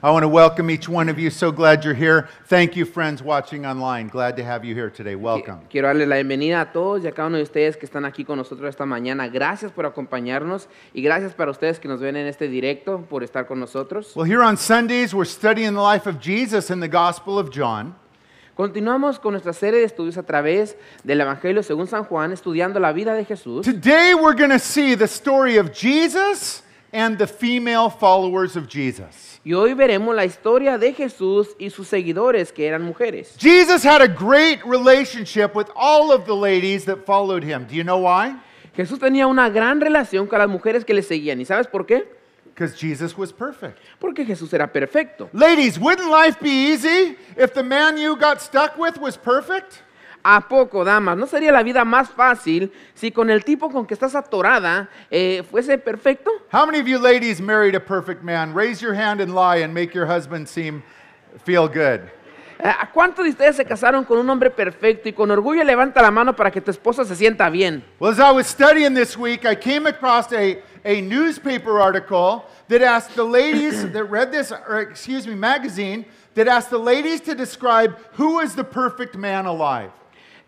I want to welcome each one of you. So glad you're here. Thank you, friends watching online. Glad to have you here today. Welcome. Quiero darle la bienvenida a todos y a cada uno de ustedes que están aquí con nosotros esta mañana. Gracias por acompañarnos y gracias para ustedes que nos ven en este directo por estar con nosotros. Well, here on Sundays, we're studying the life of Jesus in the Gospel of John. Continuamos con nuestra serie de estudios a través del Evangelio según San Juan, estudiando la vida de Jesús. Today we're going to see the story of Jesus and the female followers of Jesus. Y hoy veremos la historia de Jesús y sus seguidores que eran mujeres. Jesus had a great relationship with all of the ladies that followed him. Do you know why? Jesús tenía una gran relación con las mujeres que le seguían. ¿Y sabes por qué? Because Jesus was perfect. Porque Jesús era perfecto. Ladies, wouldn't life be easy if the man you got stuck with was perfect? ¿A poco, damas? ¿No sería la vida más fácil si con el tipo con que estás atorada eh, fuese perfecto? How many of you ladies married a perfect man? Raise your hand and lie and make your husband seem feel good. Eh, ¿A cuántos de ustedes se casaron con un hombre perfecto y con orgullo levanta la mano para que tu esposa se sienta bien? Well, as I was studying this week, I came across a, a newspaper article that asked the ladies that read this, or excuse me, magazine that asked the ladies to describe who is the perfect man alive.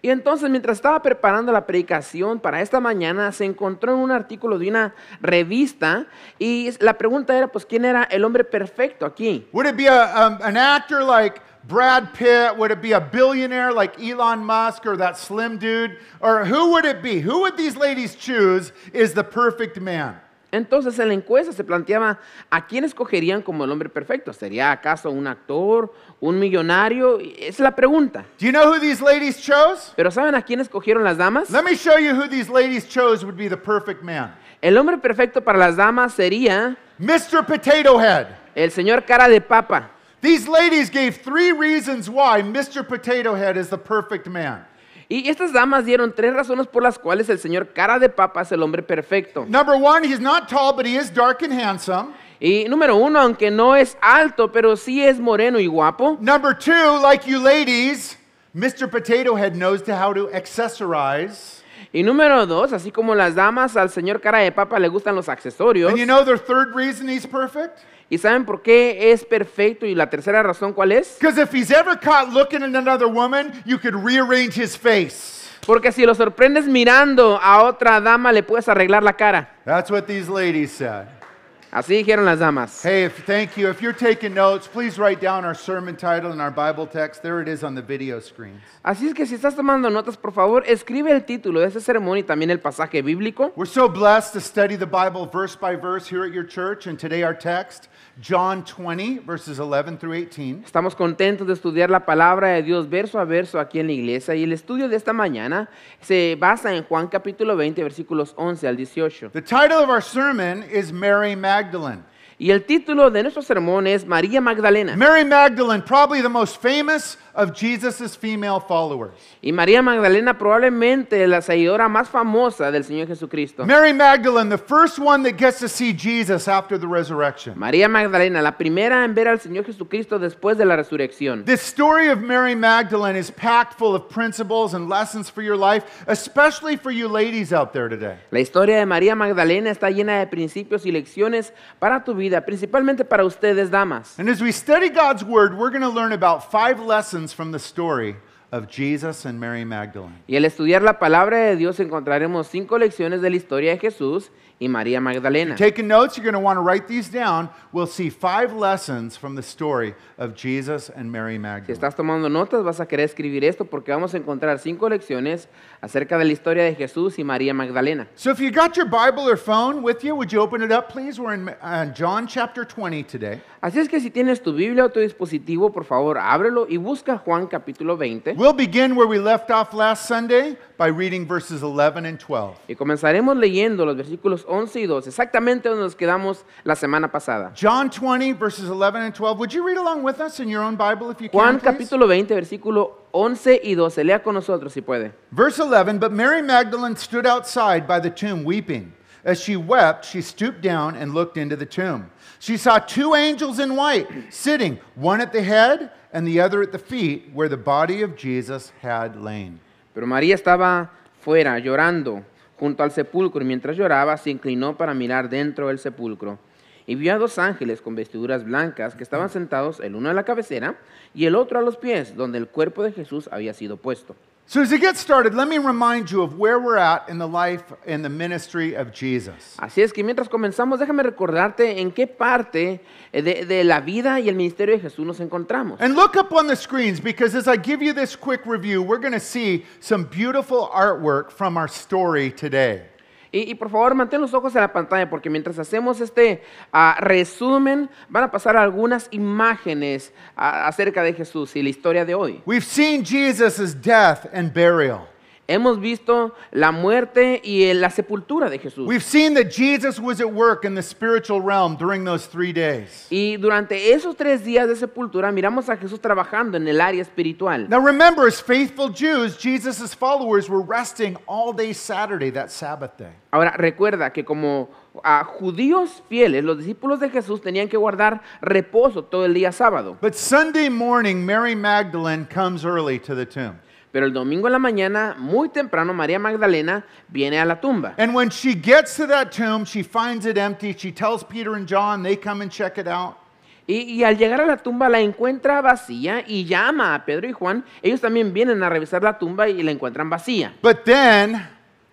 Y entonces, mientras estaba preparando la predicación para esta mañana, se encontró en un artículo de una revista y la pregunta era, pues, ¿quién era el hombre perfecto aquí? Would it be um, an actor like Brad Pitt? Would it be a billionaire like Elon Musk or that slim dude? Or who would it be? Who would these ladies choose is the perfect man? Entonces en la encuesta se planteaba a quién escogerían como el hombre perfecto. ¿Sería acaso un actor, un millonario? Es la pregunta. Do who these ladies chose? Pero ¿saben a quién escogieron las damas? Let me show you who these ladies chose would be the perfect man. El hombre perfecto para las damas sería Mr. Potato Head. El señor cara de papa. These ladies gave three reasons why Mr. Potato Head is the perfect man. Y estas damas dieron tres razones por las cuales el señor cara de papa es el hombre perfecto. Number one, he's not tall, but he is dark and handsome. Y número uno, aunque no es alto, pero sí es moreno y guapo. Number two, like you ladies, Mr. Potato Head knows to how to accessorize. Y número dos, así como las damas al señor cara de papa le gustan los accesorios. And you know the third reason he's perfect? ¿Y saben por qué es perfecto? Y la tercera razón, ¿cuál es? Because if ever caught looking at another woman, you could rearrange his face. Porque si lo sorprendes mirando a otra dama, le puedes arreglar la cara. That's what these ladies said. Así dijeron las damas. Hey, if, thank you. If you're taking notes, please write down our sermon title and our Bible text. There it is on the video screens. Así es que si estás tomando notas, por favor, escribe el título de este sermón y también el pasaje bíblico. We're so blessed to study the Bible verse by verse here at your church, and today our text John 20, verses 11 through 18. Estamos contentos de estudiar la palabra de Dios verso a verso aquí en la iglesia y el estudio de esta mañana se basa en Juan capítulo 20 versículos 11 al 18. The title of our sermon is Mary Magdalene. Y el título de nuestro sermón es María Magdalena. Mary Magdalene, probably the most famous of Jesus's female followers. Y María Magdalena probablemente la seguidora más famosa del Señor Jesucristo. Mary Magdalene, the first one that gets to see Jesus after the resurrection. María Magdalena, la primera en ver al Señor Jesucristo después de la resurrección. The story of Mary Magdalene is packed full of principles and lessons for your life, especially for you ladies out there today. La historia de María Magdalena está llena de principios y lecciones para tu vida, principalmente para ustedes damas. And as we study God's word, we're going to learn about five lessons from the story of Jesus and Mary Magdalene. Y al estudiar la palabra de Dios encontraremos cinco lecciones de la historia de Jesús y María Magdalena. Taking notes, you're going to want to write these down. We'll see five lessons from the story of Jesus and Mary Magdalene. Si estás tomando notas, vas a querer escribir esto porque vamos a encontrar cinco lecciones acerca de la historia de Jesús y María Magdalena. So if you got your Bible or phone with you, would you open it up please? We're in uh, John chapter 20 today. Así es que si tienes tu Biblia o tu dispositivo, por favor, ábrelo y busca Juan capítulo 20. We'll begin where we left off last Sunday by reading verses 11 and 12. Y comenzaremos leyendo los versículos 11 y 12, exactamente donde nos quedamos la semana pasada. John 20 verses 11 and 12. Would you read along with us in your own Bible if you Juan can? Juan capítulo 20 versículo 11 y 12. Lea con nosotros si puede. Verse 11, but Mary Magdalene stood outside by the tomb weeping. As she wept, she stooped down and looked into the tomb. She saw two angels in white sitting, one at the head Pero María estaba fuera llorando junto al sepulcro y mientras lloraba se inclinó para mirar dentro del sepulcro. Y vio a dos ángeles con vestiduras blancas que estaban sentados el uno a la cabecera y el otro a los pies, donde el cuerpo de Jesús había sido puesto. So, as we get started, let me remind you of where we're at in the life and the ministry of Jesus. Así es que mientras comenzamos, déjame recordarte en qué parte eh, de, de la vida y el ministerio de Jesús nos encontramos. And look up on the screens because as I give you this quick review, we're going to see some beautiful artwork from our story today. Y, por favor, mantén los ojos en la pantalla porque mientras hacemos este ah, resumen, van a pasar algunas imágenes ah, acerca de Jesús y la historia de hoy. We've seen Jesus' death and burial. Hemos visto la muerte y eh, la sepultura de Jesús. We've seen that Jesus was at work in the spiritual realm during those three days. Y durante esos tres días de sepultura miramos a Jesús trabajando en el área espiritual. Now remember, as faithful Jews, Jesus' followers were resting all day Saturday, that Sabbath day. Ahora recuerda que como a ah, judíos fieles, los discípulos de Jesús tenían que guardar reposo todo el día sábado. But Sunday morning, Mary Magdalene comes early to the tomb. Pero el domingo en la mañana, muy temprano, María Magdalena viene a la tumba. And she gets tomb, she finds it empty. She tells Peter John, they come check it out. Y, al llegar a la tumba la encuentra vacía y llama a Pedro y Juan. Ellos también vienen a revisar la tumba y la encuentran vacía. But then,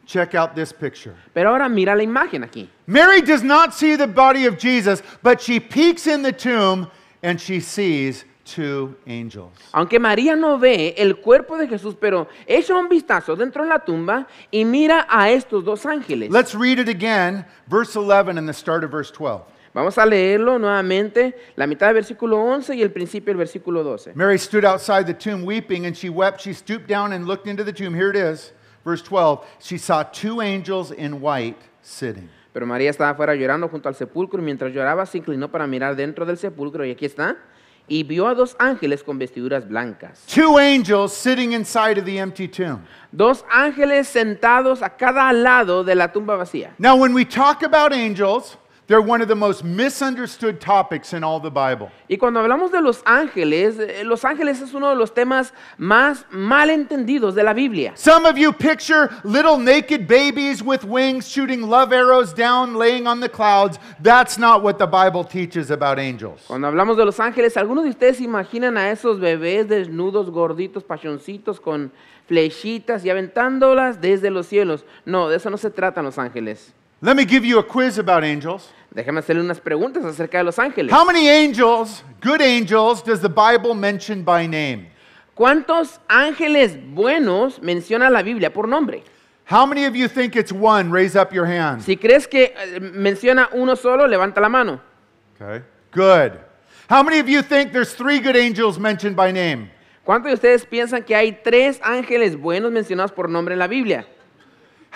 check out Pero ahora mira la imagen aquí. Mary does not see the body of Jesus, but she peeks in the tomb and she sees aunque María no ve el cuerpo de Jesús, pero echa un vistazo dentro de la tumba y mira a estos dos ángeles. Let's read it again, verse 11 and the start of verse 12. Vamos a leerlo nuevamente, la mitad del versículo 11 y el principio del versículo 12. Mary outside weeping she looked angels white Pero María estaba afuera llorando junto al sepulcro y mientras lloraba se inclinó para mirar dentro del sepulcro y aquí está y vio a dos ángeles con vestiduras blancas. Two angels sitting inside of the empty tomb. Dos ángeles sentados a cada lado de la tumba vacía. Now when we talk about angels, They're one of the most misunderstood topics in all the Bible. Y cuando hablamos de los ángeles, eh, los ángeles es uno de los temas más mal entendidos de la Biblia. Some of you picture little naked babies with wings shooting love arrows down laying on the clouds. That's not what the Bible teaches about angels. Cuando hablamos de los ángeles, algunos de ustedes imaginan a esos bebés desnudos, gorditos, pachoncitos con flechitas y aventándolas desde los cielos. No, de eso no se tratan los ángeles. Let me give you a quiz about angels. Déjame hacerle unas preguntas acerca de los ángeles. How many angels, good angels, does the Bible mention by name? ¿Cuántos ángeles buenos menciona la Biblia por nombre? How many of you think it's one? Raise up your hand. Si crees que eh, menciona uno solo, levanta la mano. Okay. Good. How many of you think there's three good angels mentioned by name? ¿Cuántos de ustedes piensan que hay tres ángeles buenos mencionados por nombre en la Biblia?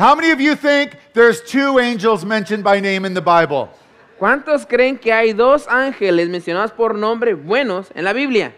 How many of you think there's two angels mentioned by name in the Bible? ¿Cuántos creen que hay dos ángeles mencionados por nombre buenos en la Biblia?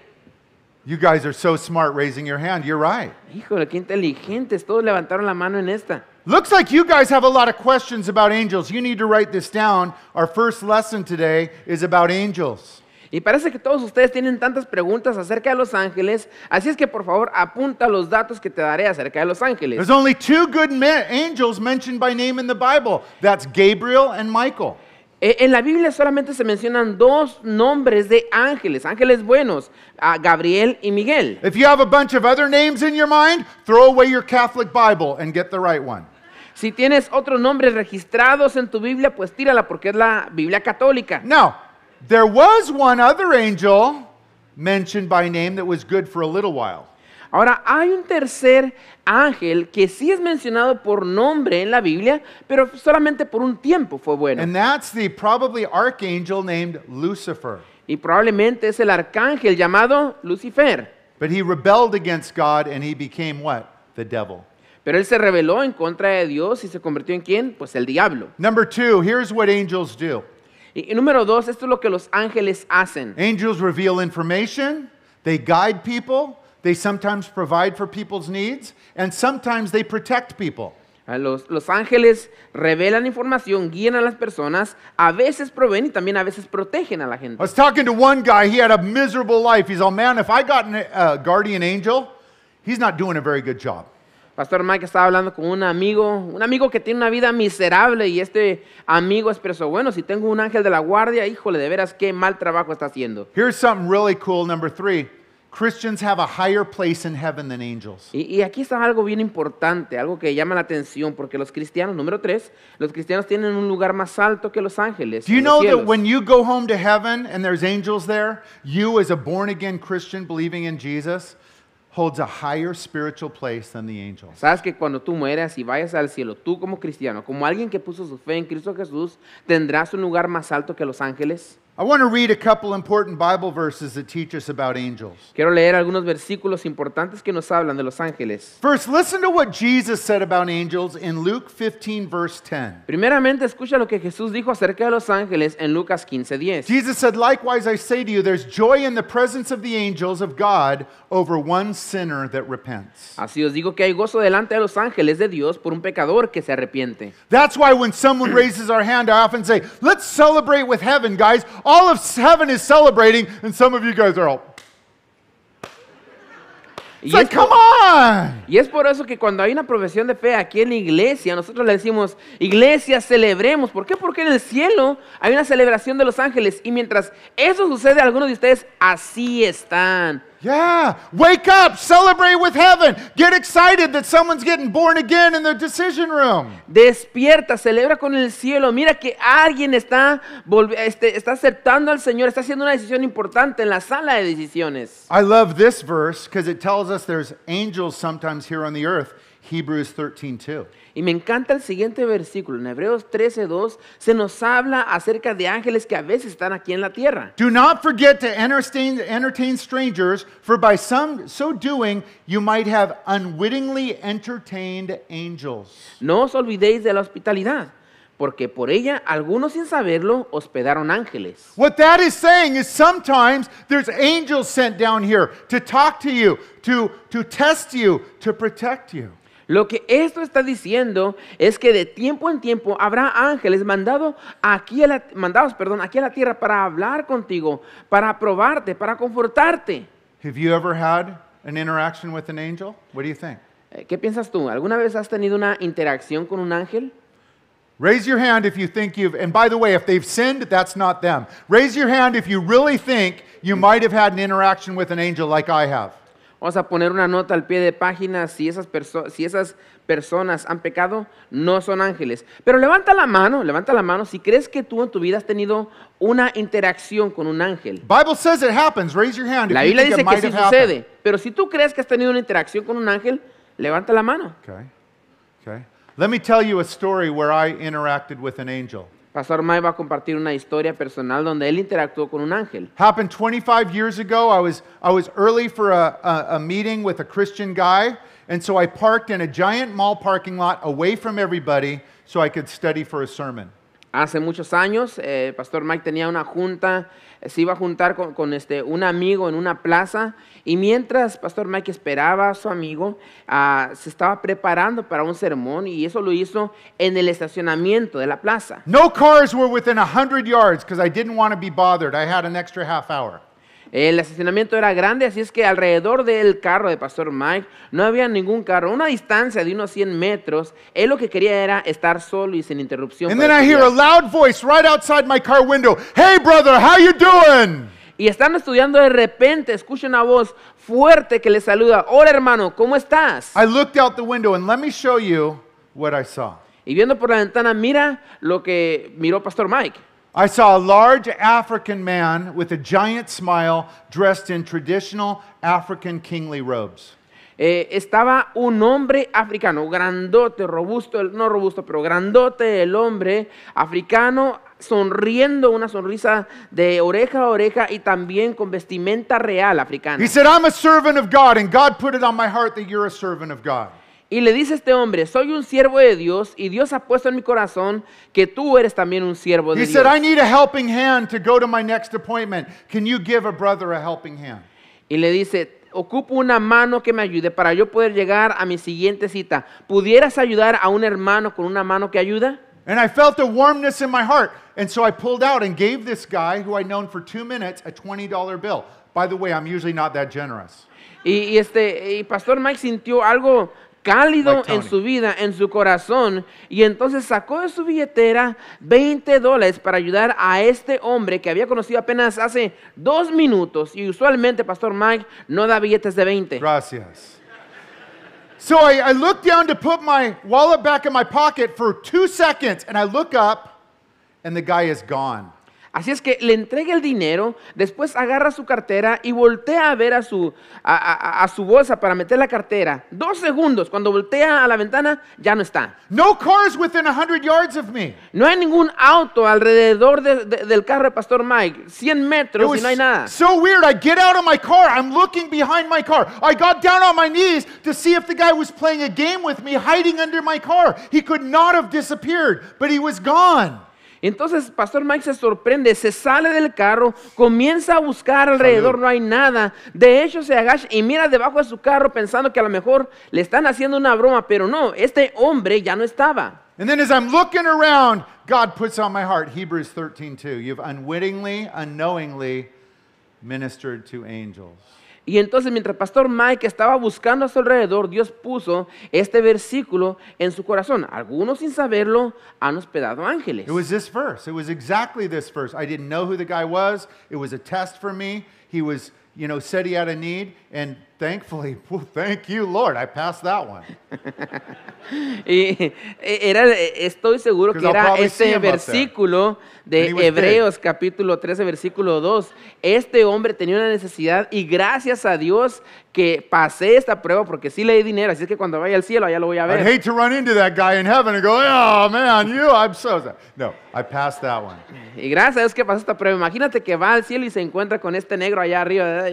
You guys are so smart raising your hand. You're right. Híjole, qué inteligentes. Todos levantaron la mano en esta. Looks like you guys have a lot of questions about angels. You need to write this down. Our first lesson today is about angels. Y parece que todos ustedes tienen tantas preguntas acerca de los ángeles, así es que por favor apunta los datos que te daré acerca de los ángeles. There's only two good angels mentioned by name in the Bible. That's Gabriel and Michael. E, en la Biblia solamente se mencionan dos nombres de ángeles, ángeles buenos, Gabriel y Miguel. If you have a bunch of other names in your mind, throw away your Catholic Bible and get the right one. Si tienes otros nombres registrados en tu Biblia, pues tírala porque es la Biblia católica. No. There was one other angel mentioned by name that was good for a little while. Ahora hay un tercer ángel que sí es mencionado por nombre en la Biblia, pero solamente por un tiempo fue bueno. And that's the probably archangel named Lucifer. Y probablemente es el arcángel llamado Lucifer. But he rebelled against God and he became what? The devil. Pero él se rebeló en contra de Dios y se convirtió en quién? Pues el diablo. Number two, here's what angels do. Y, número dos, esto es lo que los ángeles hacen. Angels reveal information, they guide people, they sometimes provide for people's needs, and sometimes they protect people. Los, los, ángeles revelan información, guían a las personas, a veces proveen y también a veces protegen a la gente. I was talking to one guy, he had a miserable life. He's all, man, if I got a guardian angel, he's not doing a very good job. Pastor Mike estaba hablando con un amigo, un amigo que tiene una vida miserable y este amigo expresó, bueno, si tengo un ángel de la guardia, híjole, de veras qué mal trabajo está haciendo. number Y, aquí está algo bien importante, algo que llama la atención, porque los cristianos, número tres, los cristianos tienen un lugar más alto que los ángeles. Do you know that when you go home to heaven and there's angels there, you as a born again Christian believing in Jesus, holds a higher spiritual place than the angels. Sabes que cuando tú mueras y vayas al cielo, tú como cristiano, como alguien que puso su fe en Cristo Jesús, tendrás un lugar más alto que los ángeles. I want to read a couple important Bible verses that teach us about angels. Quiero leer algunos versículos importantes que nos hablan de los ángeles. First, listen to what Jesus said about angels in Luke 15 verse 10. Primeramente, escucha lo que Jesús dijo acerca de los ángeles en Lucas 15:10. Jesus said, "Likewise I say to you, there's joy in the presence of the angels of God over one sinner that repents." Así os digo que hay gozo delante de los ángeles de Dios por un pecador que se arrepiente. That's why when someone raises our hand, I often say, "Let's celebrate with heaven, guys." All of heaven is celebrating, Y es, por, y es por eso que cuando hay una profesión de fe aquí en la iglesia, nosotros le decimos, iglesia, celebremos. ¿Por qué? Porque en el cielo hay una celebración de los ángeles. Y mientras eso sucede, algunos de ustedes así están Yeah, wake up, celebrate with heaven. Get excited that someone's getting born again in the decision room. Despierta, celebra con el cielo. Mira que alguien está este, está aceptando al Señor, está haciendo una decisión importante en la sala de decisiones. I love this verse because it tells us there's angels sometimes here on the earth Hebrews 13:2. Y me encanta el siguiente versículo, en Hebreos 13:2 se nos habla acerca de ángeles que a veces están aquí en la tierra. Do not forget to entertain, entertain strangers, for by some so doing you might have unwittingly entertained angels. No os olvidéis de la hospitalidad porque por ella algunos sin saberlo hospedaron ángeles. What that is saying is sometimes there's angels sent down here to talk to you, to to test you, to protect you. Lo que esto está diciendo es que de tiempo en tiempo habrá ángeles mandado aquí a la, mandados perdón, aquí a la tierra para hablar contigo, para probarte, para confortarte. Have ever had an interaction with an angel? What do you think? Eh, ¿Qué piensas tú? ¿Alguna vez has tenido una interacción con un ángel? Raise your hand if you think you've, and by the way, if they've sinned, that's not them. Raise your hand if you really think you might have had an interaction with an angel like I have. Vamos a poner una nota al pie de página si esas, personas han pecado, no son ángeles. Pero levanta la mano, levanta la mano si crees que tú en tu vida has tenido una interacción con un ángel. La Biblia dice que sí sucede, pero si tú crees que has tenido una interacción con un ángel, levanta la mano. Okay. Let me tell you a story where I interacted with an angel. Pastor May va a compartir una historia personal donde él interactuó con un ángel. Happened 25 years ago. I was I was early for a, a, a meeting with a Christian guy, and so I parked in a giant mall parking lot away from everybody so I could study for a sermon. hace muchos años. Eh, pastor Mike tenía una junta, eh, se iba a juntar con, este, un amigo en una plaza y mientras Pastor Mike esperaba a su amigo, ah, se estaba preparando para un sermón y eso lo hizo en el estacionamiento de la plaza. No cars were within 100 yards because I didn't want to be bothered. I had an extra half hour. El estacionamiento era grande, así es que alrededor del carro de Pastor Mike no había ningún carro. Una distancia de unos 100 metros, él lo que quería era estar solo y sin interrupción. Y están estudiando de repente, escuchan una voz fuerte que le saluda. Hola hermano, ¿cómo estás? Y viendo por la ventana, mira lo que miró Pastor Mike. I saw a large African man with a giant smile dressed in traditional African kingly robes. Eh, estaba un hombre africano, grandote, robusto, no robusto, pero grandote el hombre africano sonriendo una sonrisa de oreja a oreja y también con vestimenta real africana. He said, I'm a servant of God, and God put it on my heart that you're a servant of God. Y le dice este hombre, soy un siervo de Dios y Dios ha puesto en mi corazón que tú eres también un siervo de He said, I need a helping hand to go to my next appointment. Can you give a brother a helping hand? Y le dice, ocupo una mano que me ayude para yo poder llegar a mi siguiente cita. ¿Pudieras ayudar a un hermano con una mano que ayuda? And I felt a warmness in my heart. And so I pulled out and gave this guy, who I'd known for two minutes, a $20 bill. By the way, I'm usually not that generous. Y, y este, y Pastor Mike sintió algo cálido en su vida, en su corazón, y entonces sacó de su billetera 20 dólares para ayudar a este hombre que había conocido apenas hace dos minutos, y usualmente Pastor Mike no da billetes de 20. Gracias. So I look down to put my wallet back in my pocket for two seconds, and I look up, and the guy is gone. Así es que le entrega el dinero, después agarra su cartera y voltea a ver a su, a, a, a su bolsa para meter la cartera. Dos segundos, cuando voltea a la ventana, ya no está. No, cars within 100 yards of me. no hay ningún auto alrededor del carro de Pastor Mike, 100 metros y no hay nada. So weird, I get out of my car, I'm looking behind my car. I got down on my knees to see if the guy was playing a game with me, hiding under my car. He could not have disappeared, but he was gone. Entonces Pastor Mike se sorprende, se sale del carro, comienza a buscar alrededor, no hay nada. De hecho se agacha y mira debajo de su carro pensando que a lo mejor le están haciendo una broma, pero no, este hombre ya no estaba. And then as I'm looking around, God puts on my heart Hebrews 13:2. You've unwittingly, unknowingly ministered to angels. Y entonces mientras Pastor Mike estaba buscando a su alrededor, Dios puso este versículo en su corazón. Algunos sin saberlo han hospedado ángeles. It was this verse. It was exactly this verse. I didn't know who the guy was. It was a test for me. He was, you know, said he had a need and thankfully, thank you, Lord, I passed that one. y e, era, e, estoy seguro que era ese versículo de este Hebreos capítulo 13, versículo 2. Este hombre tenía una necesidad y gracias a Dios que pasé esta prueba porque sí le di dinero, así es que cuando vaya al cielo allá lo voy a ver. I'd hate to run into that guy in heaven and go, oh man, you, I'm so sad. No, I passed that one. Y gracias a Dios que pasó esta prueba. Imagínate que va al cielo y se encuentra con este negro allá arriba.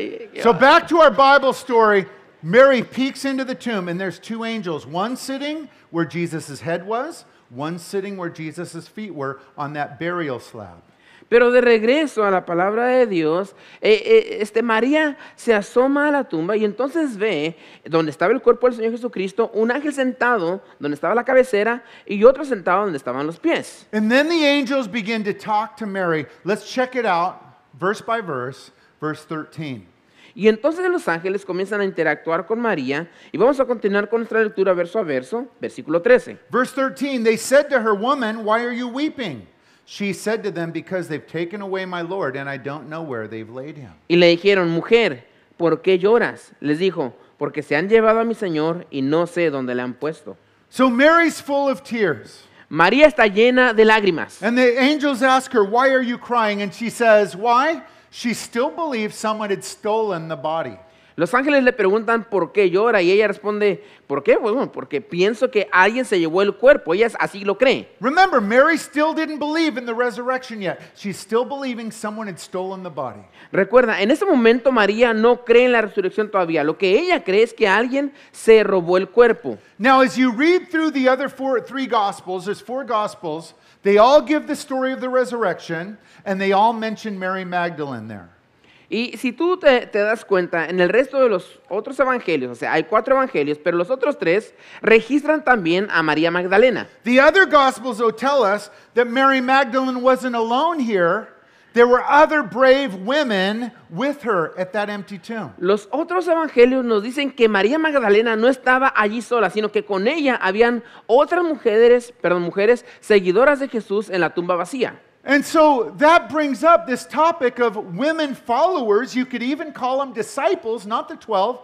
So back to our Bible story. Mary peeks into the tomb and there's two angels, one sitting where Jesus' head was, one sitting where Jesus' feet were on that burial slab. Pero de regreso a la palabra de Dios, eh, eh, este María se asoma a la tumba y entonces ve donde estaba el cuerpo del Señor Jesucristo, un ángel sentado donde estaba la cabecera y otro sentado donde estaban los pies. And then the angels begin to talk to Mary. Let's check it out verse by verse, verse 13. Y entonces los ángeles comienzan a interactuar con María y vamos a continuar con nuestra lectura verso a verso, versículo 13. Verse 13, they said to her, "Woman, why are you weeping?" She said to them, "Because they've taken away my Lord and I don't know where they've laid him." Y le dijeron, "Mujer, ¿por qué lloras?" Les dijo, "Porque se han llevado a mi Señor y no sé dónde le han puesto." So Mary's full of tears. María está llena de lágrimas. And the angels ask her, "Why are you crying?" And she says, "Why?" she still believed someone had stolen the body. Los ángeles le preguntan por qué llora y ella responde, ¿por qué? Bueno, porque pienso que alguien se llevó el cuerpo. Ella así lo cree. Remember, Mary still didn't believe in the resurrection yet. She's still believing someone had stolen the body. Recuerda, en ese momento María no cree en la resurrección todavía. Lo que ella cree es que alguien se robó el cuerpo. Now, as you read through the other four, three gospels, there's four gospels. They all give the story of the resurrection and they all mention Mary Magdalene there. Y si tú te, te, das cuenta, en el resto de los otros evangelios, o sea, hay cuatro evangelios, pero los otros tres registran también a María Magdalena. The other gospels though tell us that Mary Magdalene wasn't alone here. There were other brave women with her at that empty tomb. Los otros evangelios nos dicen que María Magdalena no estaba allí sola, sino que con ella habían otras mujeres, perdón, mujeres seguidoras de Jesús en la tumba vacía. And so that brings up this topic of women followers. You could even call them disciples, not the 12,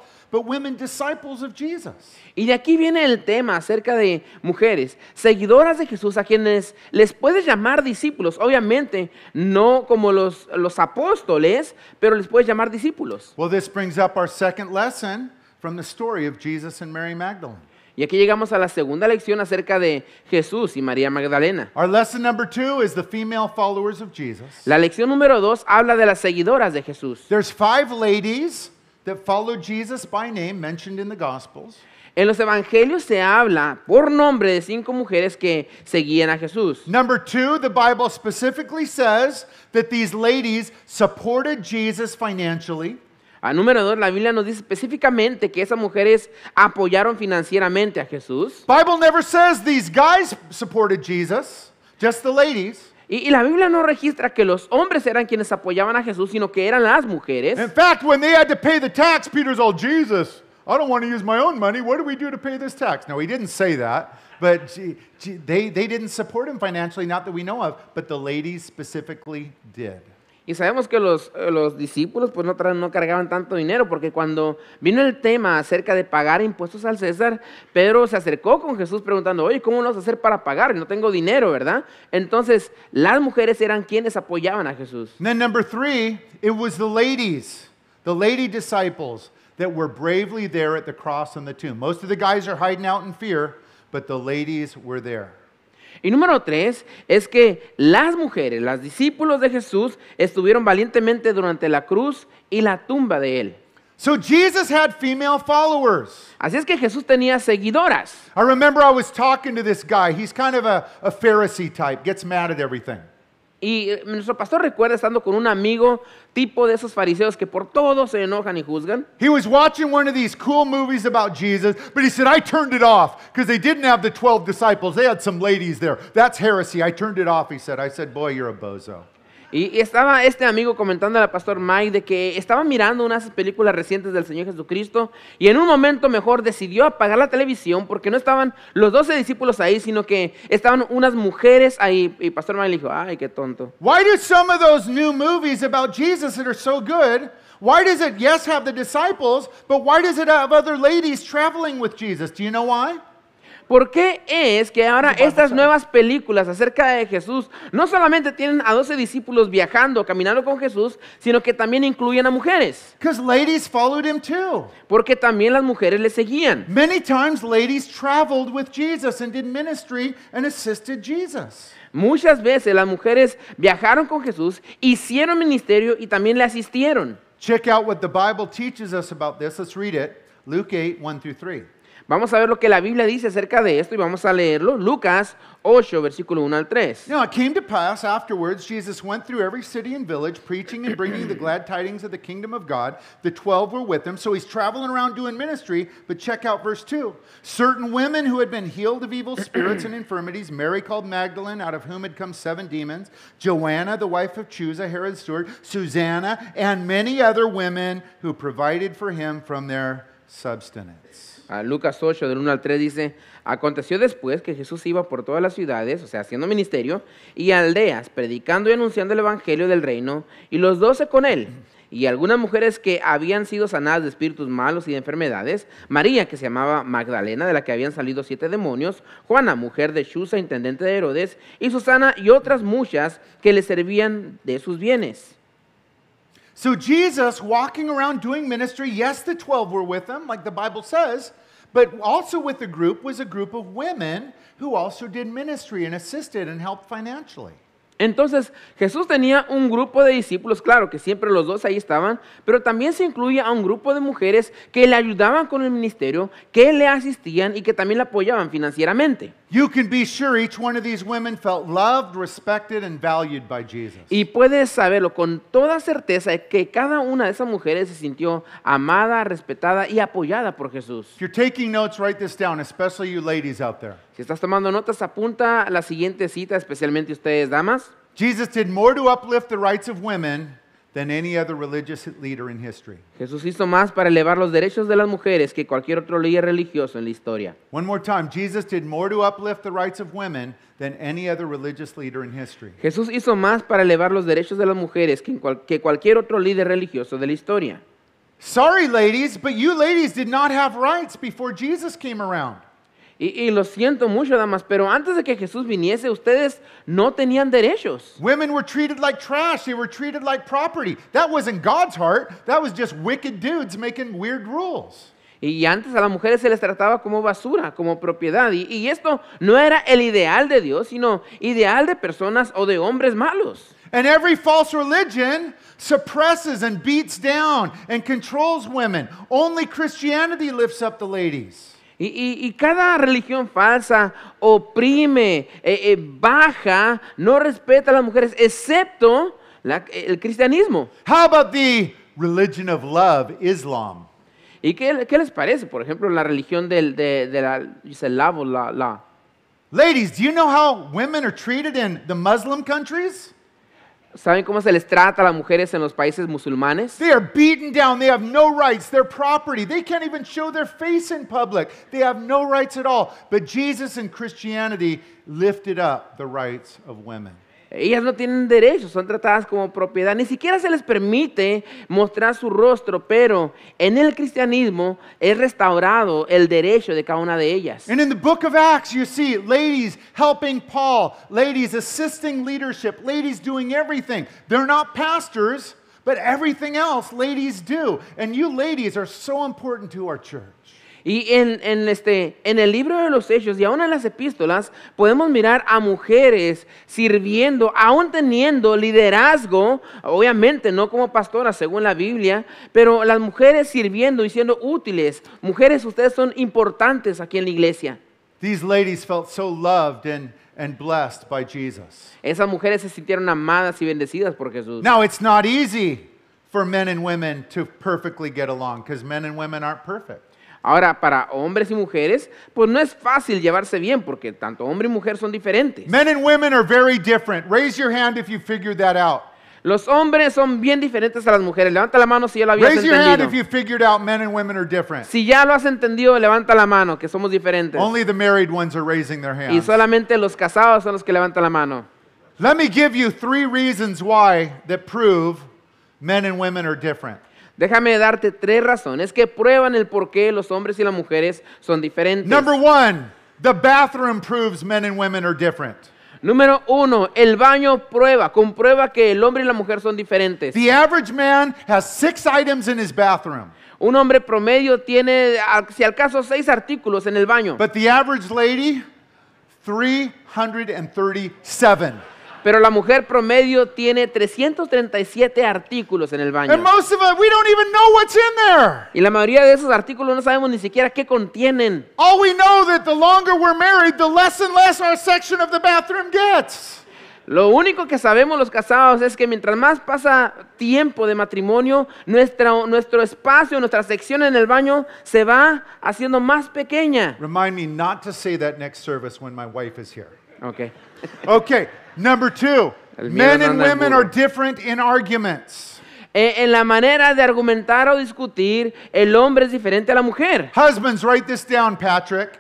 Y de aquí viene el tema acerca de mujeres, seguidoras de Jesús, a quienes les puedes llamar discípulos. Obviamente, no como los, los apóstoles, pero les puedes llamar discípulos. Y aquí llegamos a la segunda lección acerca de Jesús y María Magdalena. La lección número dos habla de las seguidoras de Jesús. There's five ladies that followed Jesus by name mentioned in the Gospels. En los evangelios se habla por nombre de cinco mujeres que seguían a Jesús. Number two, the Bible specifically says that these ladies supported Jesus financially. A número dos, la Biblia nos dice específicamente que esas mujeres apoyaron financieramente a Jesús. Bible never says these guys supported Jesus, just the ladies. Y, y, la Biblia no registra que los hombres eran quienes apoyaban a Jesús, sino que eran las mujeres. In fact, when they had to pay the tax, Peter's all, Jesus, I don't want to use my own money. What do we do to pay this tax? No, he didn't say that, but gee, gee, they, they didn't support him financially, not that we know of, but the ladies specifically did. Y sabemos que los, eh, los discípulos pues no, no, cargaban tanto dinero, porque cuando vino el tema acerca de pagar impuestos al César, Pedro se acercó con Jesús preguntando, oye, ¿cómo lo vas a hacer para pagar? No tengo dinero, ¿verdad? Entonces, las mujeres eran quienes apoyaban a Jesús. then number three, it was the ladies, the lady disciples that were bravely there at the cross and the tomb. Most of the guys are hiding out in fear, but the ladies were there. Y número tres es que las mujeres, las discípulos de Jesús, estuvieron valientemente durante la cruz y la tumba de él. So Jesus had female followers. Así es que Jesús tenía seguidoras. I remember I was talking to this guy. He's kind of a, a Pharisee type, gets mad at everything. Y eh, nuestro pastor recuerda estando con un amigo tipo de esos fariseos que por todo se enojan y juzgan. He was watching one of these cool movies about Jesus, but he said I turned it off because they didn't have the 12 disciples. They had some ladies there. That's heresy. I turned it off, he said. I said, "Boy, you're a bozo." Y, estaba este amigo comentando al pastor Mike de que estaba mirando unas películas recientes del Señor Jesucristo y en un momento mejor decidió apagar la televisión porque no estaban los doce discípulos ahí, sino que estaban unas mujeres ahí. Y pastor Mike le dijo, ay, qué tonto. Why do some of those new movies about Jesus that are so good? Why does it, yes, have the disciples, but why does it have other ladies traveling with Jesus? Do you know ¿Por qué es que ahora estas nuevas películas acerca de Jesús no solamente tienen a 12 discípulos viajando, caminando con Jesús, sino que también incluyen a mujeres? Porque también las mujeres le seguían. Muchas veces las mujeres viajaron con Jesús, hicieron ministerio y también le asistieron. Check out what the Bible teaches us about this. Let's read it. Luke 8, 1 3. Vamos a ver lo que la Biblia dice acerca de esto y vamos a leerlo. Lucas 8, versículo 1 al 3. Now it came to pass afterwards, Jesus went through every city and village, preaching and bringing the glad tidings of the kingdom of God. The twelve were with him, so he's traveling around doing ministry. But check out verse 2. Certain women who had been healed of evil spirits and infirmities, Mary called Magdalene, out of whom had come seven demons, Joanna, the wife of Chusa, Herod's steward, Susanna, and many other women who provided for him from their Ah, Lucas 8, del 1 al 3 dice, aconteció después que Jesús iba por todas las ciudades, o sea, haciendo ministerio, y aldeas, predicando y anunciando el Evangelio del reino, y los doce con él. Y algunas mujeres que habían sido sanadas de espíritus malos y de enfermedades, María, que se llamaba Magdalena, de la que habían salido siete demonios, Juana, mujer de Chusa, intendente de Herodes, y Susana, y otras muchas que le servían de sus bienes. So Jesus walking around doing ministry, yes, the 12 were with him, like the Bible says, but also with the group was a group of women who also did ministry and assisted and helped financially. Entonces Jesús tenía un grupo de discípulos, claro que siempre los dos ahí estaban, pero también se incluía a un grupo de mujeres que le ayudaban con el ministerio, que le asistían y que también le apoyaban financieramente. You can be sure each one of these women felt loved, respected, and valued by Jesus. Y puedes saberlo con toda certeza que cada una de esas mujeres se sintió amada, respetada y apoyada por Jesús. If you're taking notes, write this down, especially you ladies out there. Si estás tomando notas, apunta la siguiente cita, especialmente ustedes damas. Jesus did more to uplift the rights of women than any other religious leader in history. Jesús hizo más para elevar los derechos de las mujeres que cualquier otro líder religioso en la historia. One more time, Jesus did more to uplift the rights of women than any other religious leader in history. Jesús hizo más para elevar los derechos de las mujeres que, cual, que cualquier otro líder religioso de la historia. Sorry ladies, but you ladies did not have rights before Jesus came around. Y, y, lo siento mucho, damas, pero antes de que Jesús viniese, ustedes no tenían derechos. Women were treated like trash. They were treated like property. That wasn't God's heart. That was just wicked dudes making weird rules. Y antes a las mujeres se les trataba como basura, como propiedad. Y, y esto no era el ideal de Dios, sino ideal de personas o de hombres malos. And every false religion suppresses and beats down and controls women. Only Christianity lifts up the ladies. Y, y, cada religión falsa oprime, eh, eh, baja, no respeta a las mujeres, excepto el cristianismo. How about the religion of love, Islam? ¿Y qué, qué les parece, por ejemplo, la religión de, de la, dice, la, la. Ladies, do you know how women are treated in the Muslim countries? ¿Saben cómo se les trata a las mujeres en los países musulmanes? They are beaten down, they have no rights, their property, they can't even show their face in public. They have no rights at all. But Jesus and Christianity lifted up the rights of women. Ellas no tienen derechos, son tratadas como propiedad. Ni siquiera se les permite mostrar su rostro, pero en el cristianismo es restaurado el derecho de cada una de ellas. And in the book of Acts, you see ladies helping Paul, ladies assisting leadership, ladies doing everything. They're not pastors, but everything else ladies do. And you ladies are so important to our church. Y en, este, en el libro de los Hechos y aún en las epístolas podemos mirar a mujeres sirviendo, aún teniendo liderazgo, obviamente no como pastoras según la Biblia, pero las mujeres sirviendo y siendo útiles. Mujeres, ustedes son importantes aquí en la iglesia. Esas mujeres se sintieron amadas y bendecidas por Jesús. Now it's not easy for men and women to perfectly get along because men and women aren't perfect. Ahora, para hombres y mujeres, pues no es fácil llevarse bien porque tanto hombre y mujer son diferentes. Los hombres son bien diferentes a las mujeres. Levanta la mano si ya lo habías entendido. Si ya lo has entendido, levanta la mano, que somos diferentes. Y solamente los casados son los que levantan la mano. Let me give you three reasons why that prove men and women are different. Déjame darte tres razones que prueban el por qué los hombres y las mujeres son diferentes. Number one, the bathroom proves men and women are different. Número uno, el baño prueba, comprueba que el hombre y la mujer son diferentes. The average man has six items in his bathroom. Un hombre promedio tiene, si al caso, seis artículos en el baño. But the average lady, 337. Pero la mujer promedio tiene 337 artículos en el baño. Y la mayoría de esos artículos no sabemos ni siquiera qué contienen. Lo único que sabemos los casados es que mientras más pasa tiempo de matrimonio, nuestro, nuestro espacio, nuestra sección en el baño se va haciendo más pequeña. ok Number two, men and women are different in arguments. Eh, en la manera de argumentar o discutir, el hombre es diferente a la mujer. Husbands, write this down, Patrick.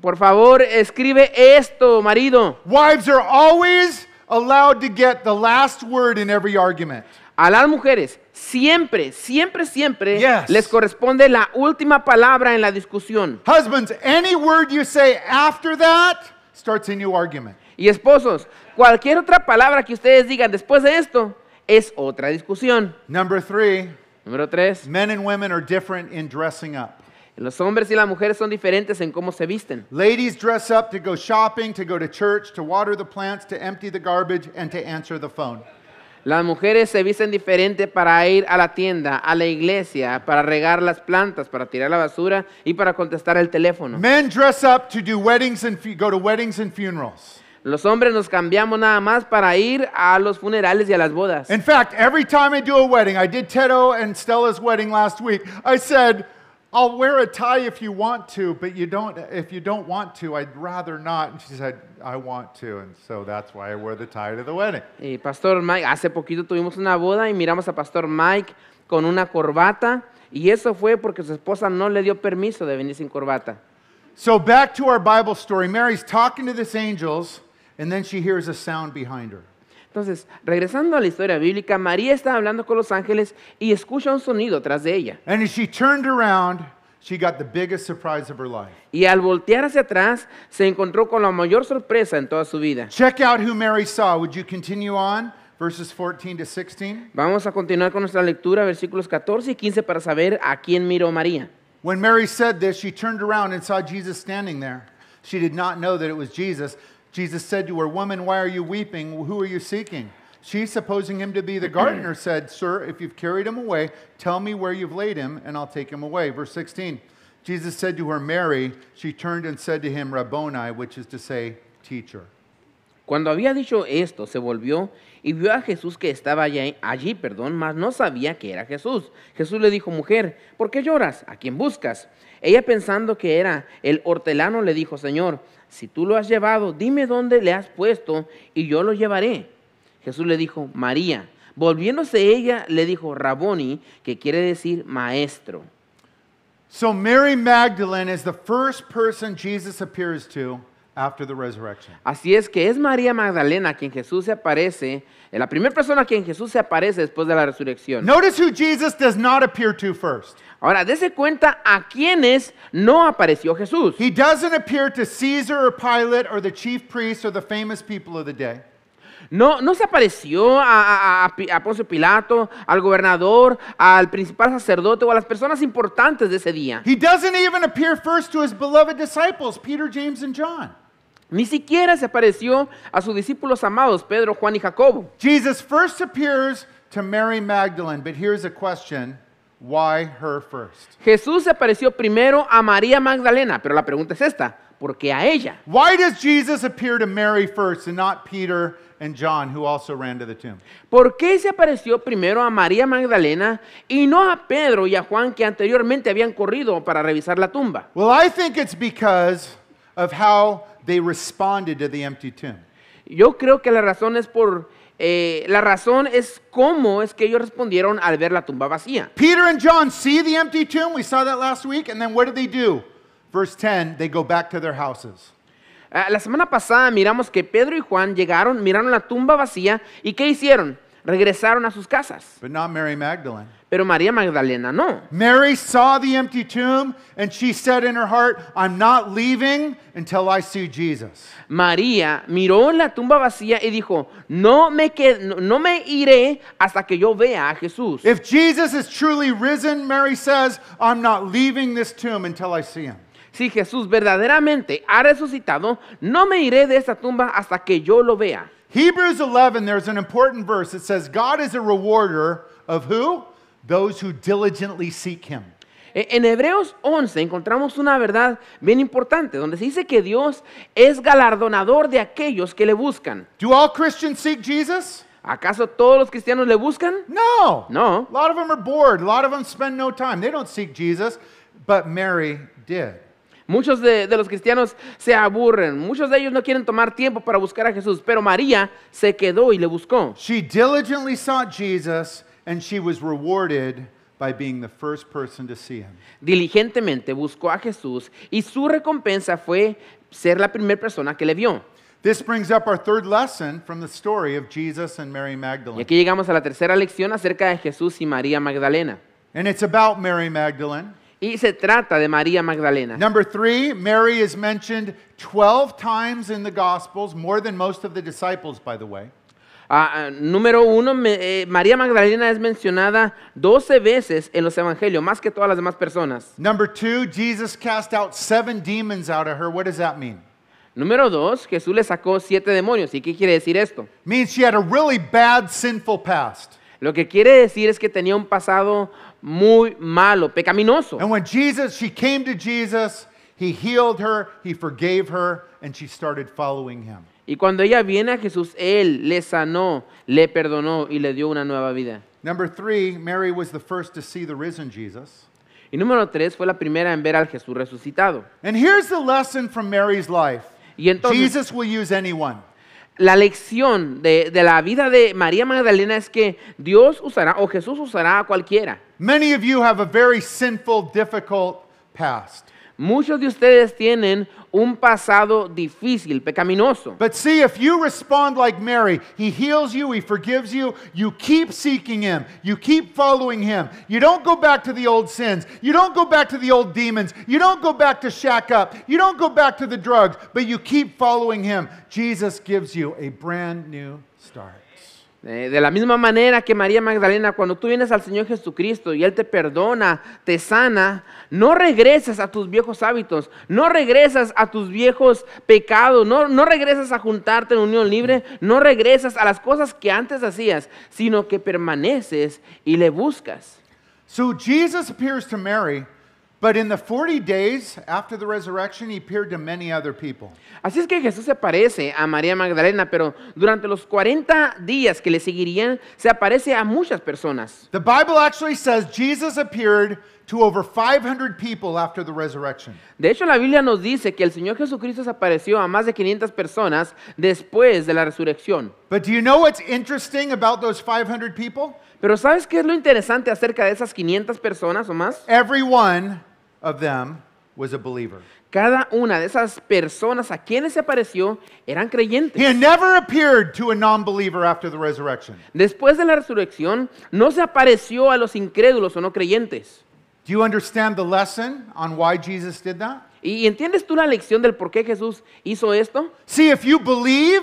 Por favor, escribe esto, marido. Wives are always allowed to get the last word in every argument. A las mujeres siempre, siempre, siempre yes. les corresponde la última palabra en la discusión. Husbands, any word you say after that starts a new argument. Y esposos, Cualquier otra palabra que ustedes digan después de esto es otra discusión. Number three. Número tres. Men and women are different in dressing up. Los hombres y las mujeres son diferentes en cómo se visten. Ladies dress up to go shopping, to go to church, to water the plants, to empty the garbage, and to answer the phone. Las mujeres se visten diferente para ir a la tienda, a la iglesia, para regar las plantas, para tirar la basura y para contestar el teléfono. Men dress up to do weddings and go to weddings and funerals. Los hombres nos cambiamos nada más para ir a los funerales y a las bodas. In fact, every time I do a wedding, I did Teto and Stella's wedding last week. I said, I'll wear a tie if you want to, but you don't, if you don't want to, I'd rather not. And she said, I want to, and so that's why I wear the tie to the wedding. Y Pastor Mike, hace poquito tuvimos una boda y miramos a Pastor Mike con una corbata, y eso fue porque su esposa no le dio permiso de venir sin corbata. So back to our Bible story. Mary's talking to these angels. And then she hears a sound behind her. Entonces, regresando a la historia bíblica, María está hablando con los ángeles y escucha un sonido tras de ella. And as she turned around, she got the biggest surprise of her life. Y al voltear hacia atrás, se encontró con la mayor sorpresa en toda su vida. Check out who Mary saw. Would you continue on? Verses 14 to 16. Vamos a continuar con nuestra lectura, versículos 14 y 15, para saber a quién miró María. When Mary said this, she turned around and saw Jesus standing there. She did not know that it was Jesus, Jesus said to her, Woman, why are you weeping? Who are you seeking? She, supposing him to be the gardener, said, Sir, if you've carried him away, tell me where you've laid him, and I'll take him away. Verse 16 Jesus said to her, Mary. She turned and said to him, Rabboni, which is to say, teacher. Cuando había dicho esto, se volvió y vio a Jesús que estaba allí, allí, perdón, mas no sabía que era Jesús. Jesús le dijo, mujer, ¿por qué lloras? ¿A quién buscas? Ella pensando que era el hortelano, le dijo, Señor, si tú lo has llevado, dime dónde le has puesto y yo lo llevaré. Jesús le dijo, María. Volviéndose ella, le dijo, Raboni, que quiere decir maestro. So Mary Magdalene is the first person Jesus appears to after the resurrection. Así es que es María Magdalena quien Jesús se aparece, eh, la primera persona a quien Jesús se aparece después de la resurrección. Notice who Jesus does not appear to first. Ahora, dése cuenta a quienes no apareció Jesús. He doesn't appear to Caesar or Pilate or the chief priests or the famous people of the day. No, no se apareció a, a, a, a Poncio Pilato, al gobernador, al principal sacerdote o a las personas importantes de ese día. He doesn't even appear first to his beloved disciples, Peter, James and John. Ni siquiera se apareció a sus discípulos amados, Pedro, Juan y Jacobo. Jesus first appears to Mary Magdalene, but here's a question. Why her first? Jesús se apareció primero a María Magdalena, pero la pregunta es esta, ¿por qué a ella? Why does Jesus appear to Mary first and not Peter and John who also ran to the tomb? ¿Por qué se apareció primero a María Magdalena y no a Pedro y a Juan que anteriormente habían corrido para revisar la tumba? Well, I think it's because of how They responded to the empty tomb. Yo creo que la razón es por eh, la razón es cómo es que ellos respondieron al ver la tumba vacía. Peter and John see the empty tomb. We saw that last week. And then what do they do? Verse 10, they go back to their houses. Ah, la semana pasada miramos que Pedro y Juan llegaron, miraron la tumba vacía y ¿qué hicieron? regresaron a sus casas. But not Mary Magdalene. Pero María Magdalena no. Mary saw the empty tomb and she said in her heart, I'm not leaving until I see Jesus. María miró la tumba vacía y dijo, no me, qued, no, no me iré hasta que yo vea a Jesús. If Jesus is truly risen, Mary says, I'm not leaving this tomb until I see him. Si Jesús verdaderamente ha resucitado, no me iré de esta tumba hasta que yo lo vea. Hebrews 11, there's an important verse. It says, God is a rewarder of who? Those who diligently seek him. En Hebreos 11 encontramos una verdad bien importante, donde se dice que Dios es galardonador de aquellos que le buscan. Do all Christians seek Jesus? ¿Acaso todos los cristianos le buscan? No. No. A lot of them are bored. A lot of them spend no time. They don't seek Jesus, but Mary did. Muchos de, los cristianos se aburren, muchos de ellos no quieren tomar tiempo para buscar a Jesús, pero María se quedó y le buscó. She diligently sought Jesus and she was rewarded by being the first person to see him. Diligentemente buscó a Jesús y su recompensa fue ser la primera persona que le vio. Y aquí llegamos a la tercera lección acerca de Jesús y María Magdalena. And it's about Mary Magdalene. Y se trata de María Magdalena. Number three, Mary is mentioned 12 times in the Gospels, more than most of the disciples, by the way. Uh, número uno, eh, María Magdalena es mencionada 12 veces en los evangelios, más que todas las demás personas. Number two, Jesus cast out seven demons out of her. What does that mean? Número dos, Jesús le sacó siete demonios. ¿Y qué quiere decir esto? Means she had a really bad sinful past. Lo que quiere decir es que tenía un pasado muy malo, pecaminoso. And when Jesus, she came to Jesus, he healed her, he forgave her, and she started following him. Y cuando ella viene a Jesús, él le sanó, le perdonó y le dio una nueva vida. Number three, Mary was the first to see the risen Jesus. Y número tres fue la primera en ver al Jesús resucitado. And here's the lesson from Mary's life. Y entonces, Jesus will use anyone. la lección de, la vida de María Magdalena es que Dios usará o Jesús usará a cualquiera. Many of you have a very sinful, difficult past. Muchos de ustedes tienen un pasado difícil, pecaminoso. But see, if you respond like Mary, He heals you, He forgives you, you keep seeking Him, you keep following Him. You don't go back to the old sins, you don't go back to the old demons, you don't go back to shack up, you don't go back to the drugs, but you keep following Him. Jesus gives you a brand new start. Eh, de la misma manera que María Magdalena, cuando tú vienes al Señor Jesucristo y Él te perdona, te sana, no regresas a tus viejos hábitos, no regresas a tus viejos pecados, no, no regresas a juntarte en unión libre, no regresas a las cosas que antes hacías, sino que permaneces y le buscas. So Jesus appears to Mary But in the 40 days after the resurrection, he appeared to many other people. Así es que Jesús se aparece a María Magdalena, pero durante los 40 días que le seguirían, se aparece a muchas personas. The Bible actually says Jesus appeared to over 500 people after the resurrection. De hecho, la Biblia nos dice que el Señor Jesucristo se apareció a más de 500 personas después de la resurrección. But do you know what's interesting about those 500 people? Pero ¿sabes qué es lo interesante acerca de esas 500 personas o más? Everyone of them was a believer. Cada una de esas personas a quienes se apareció eran creyentes. He never appeared to a non-believer after the resurrection. Después de la resurrección, no se apareció a los incrédulos o no creyentes. Do you understand the lesson on why Jesus did that? ¿Y entiendes tú la lección del por qué Jesús hizo esto? See, if you believe,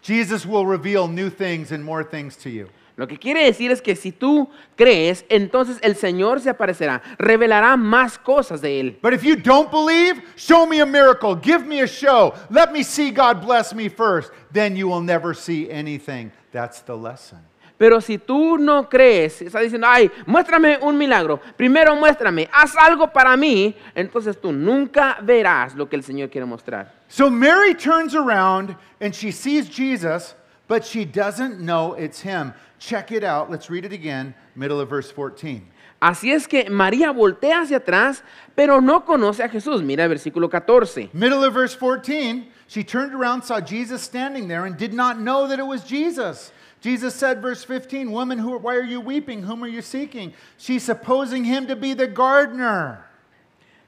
Jesus will reveal new things and more things to you. Lo que quiere decir es que si tú crees, entonces el Señor se aparecerá, revelará más cosas de él. But if you don't believe, show me a miracle, give me a show, let me see God bless me first, then you will never see anything. That's the lesson. Pero si tú no crees, está diciendo, ay, muéstrame un milagro, primero muéstrame, haz algo para mí, entonces tú nunca verás lo que el Señor quiere mostrar. So Mary turns around and she sees Jesus, but she doesn't know it's him. Check it out. Let's read it again, middle of verse 14. Así es que María voltea hacia atrás, pero no conoce a Jesús. Mira versículo 14. Middle of verse 14, she turned around, saw Jesus standing there, and did not know that it was Jesus. Jesus said, verse 15, Woman, who, why are you weeping? Whom are you seeking? She's supposing him to be the gardener.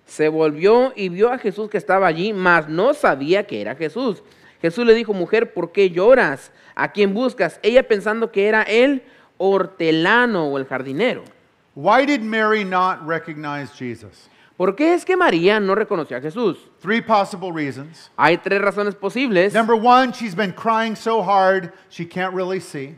Se volvió y vio a Jesús que estaba allí, mas no sabía que era Jesús. Jesús le dijo, Mujer, ¿por qué lloras? ¿A quién buscas? Ella pensando que era el hortelano o el jardinero. Why did Mary not recognize Jesus? ¿Por qué es que María no reconoció a Jesús? Three possible reasons. Hay tres razones posibles. Number one, she's been crying so hard she can't really see.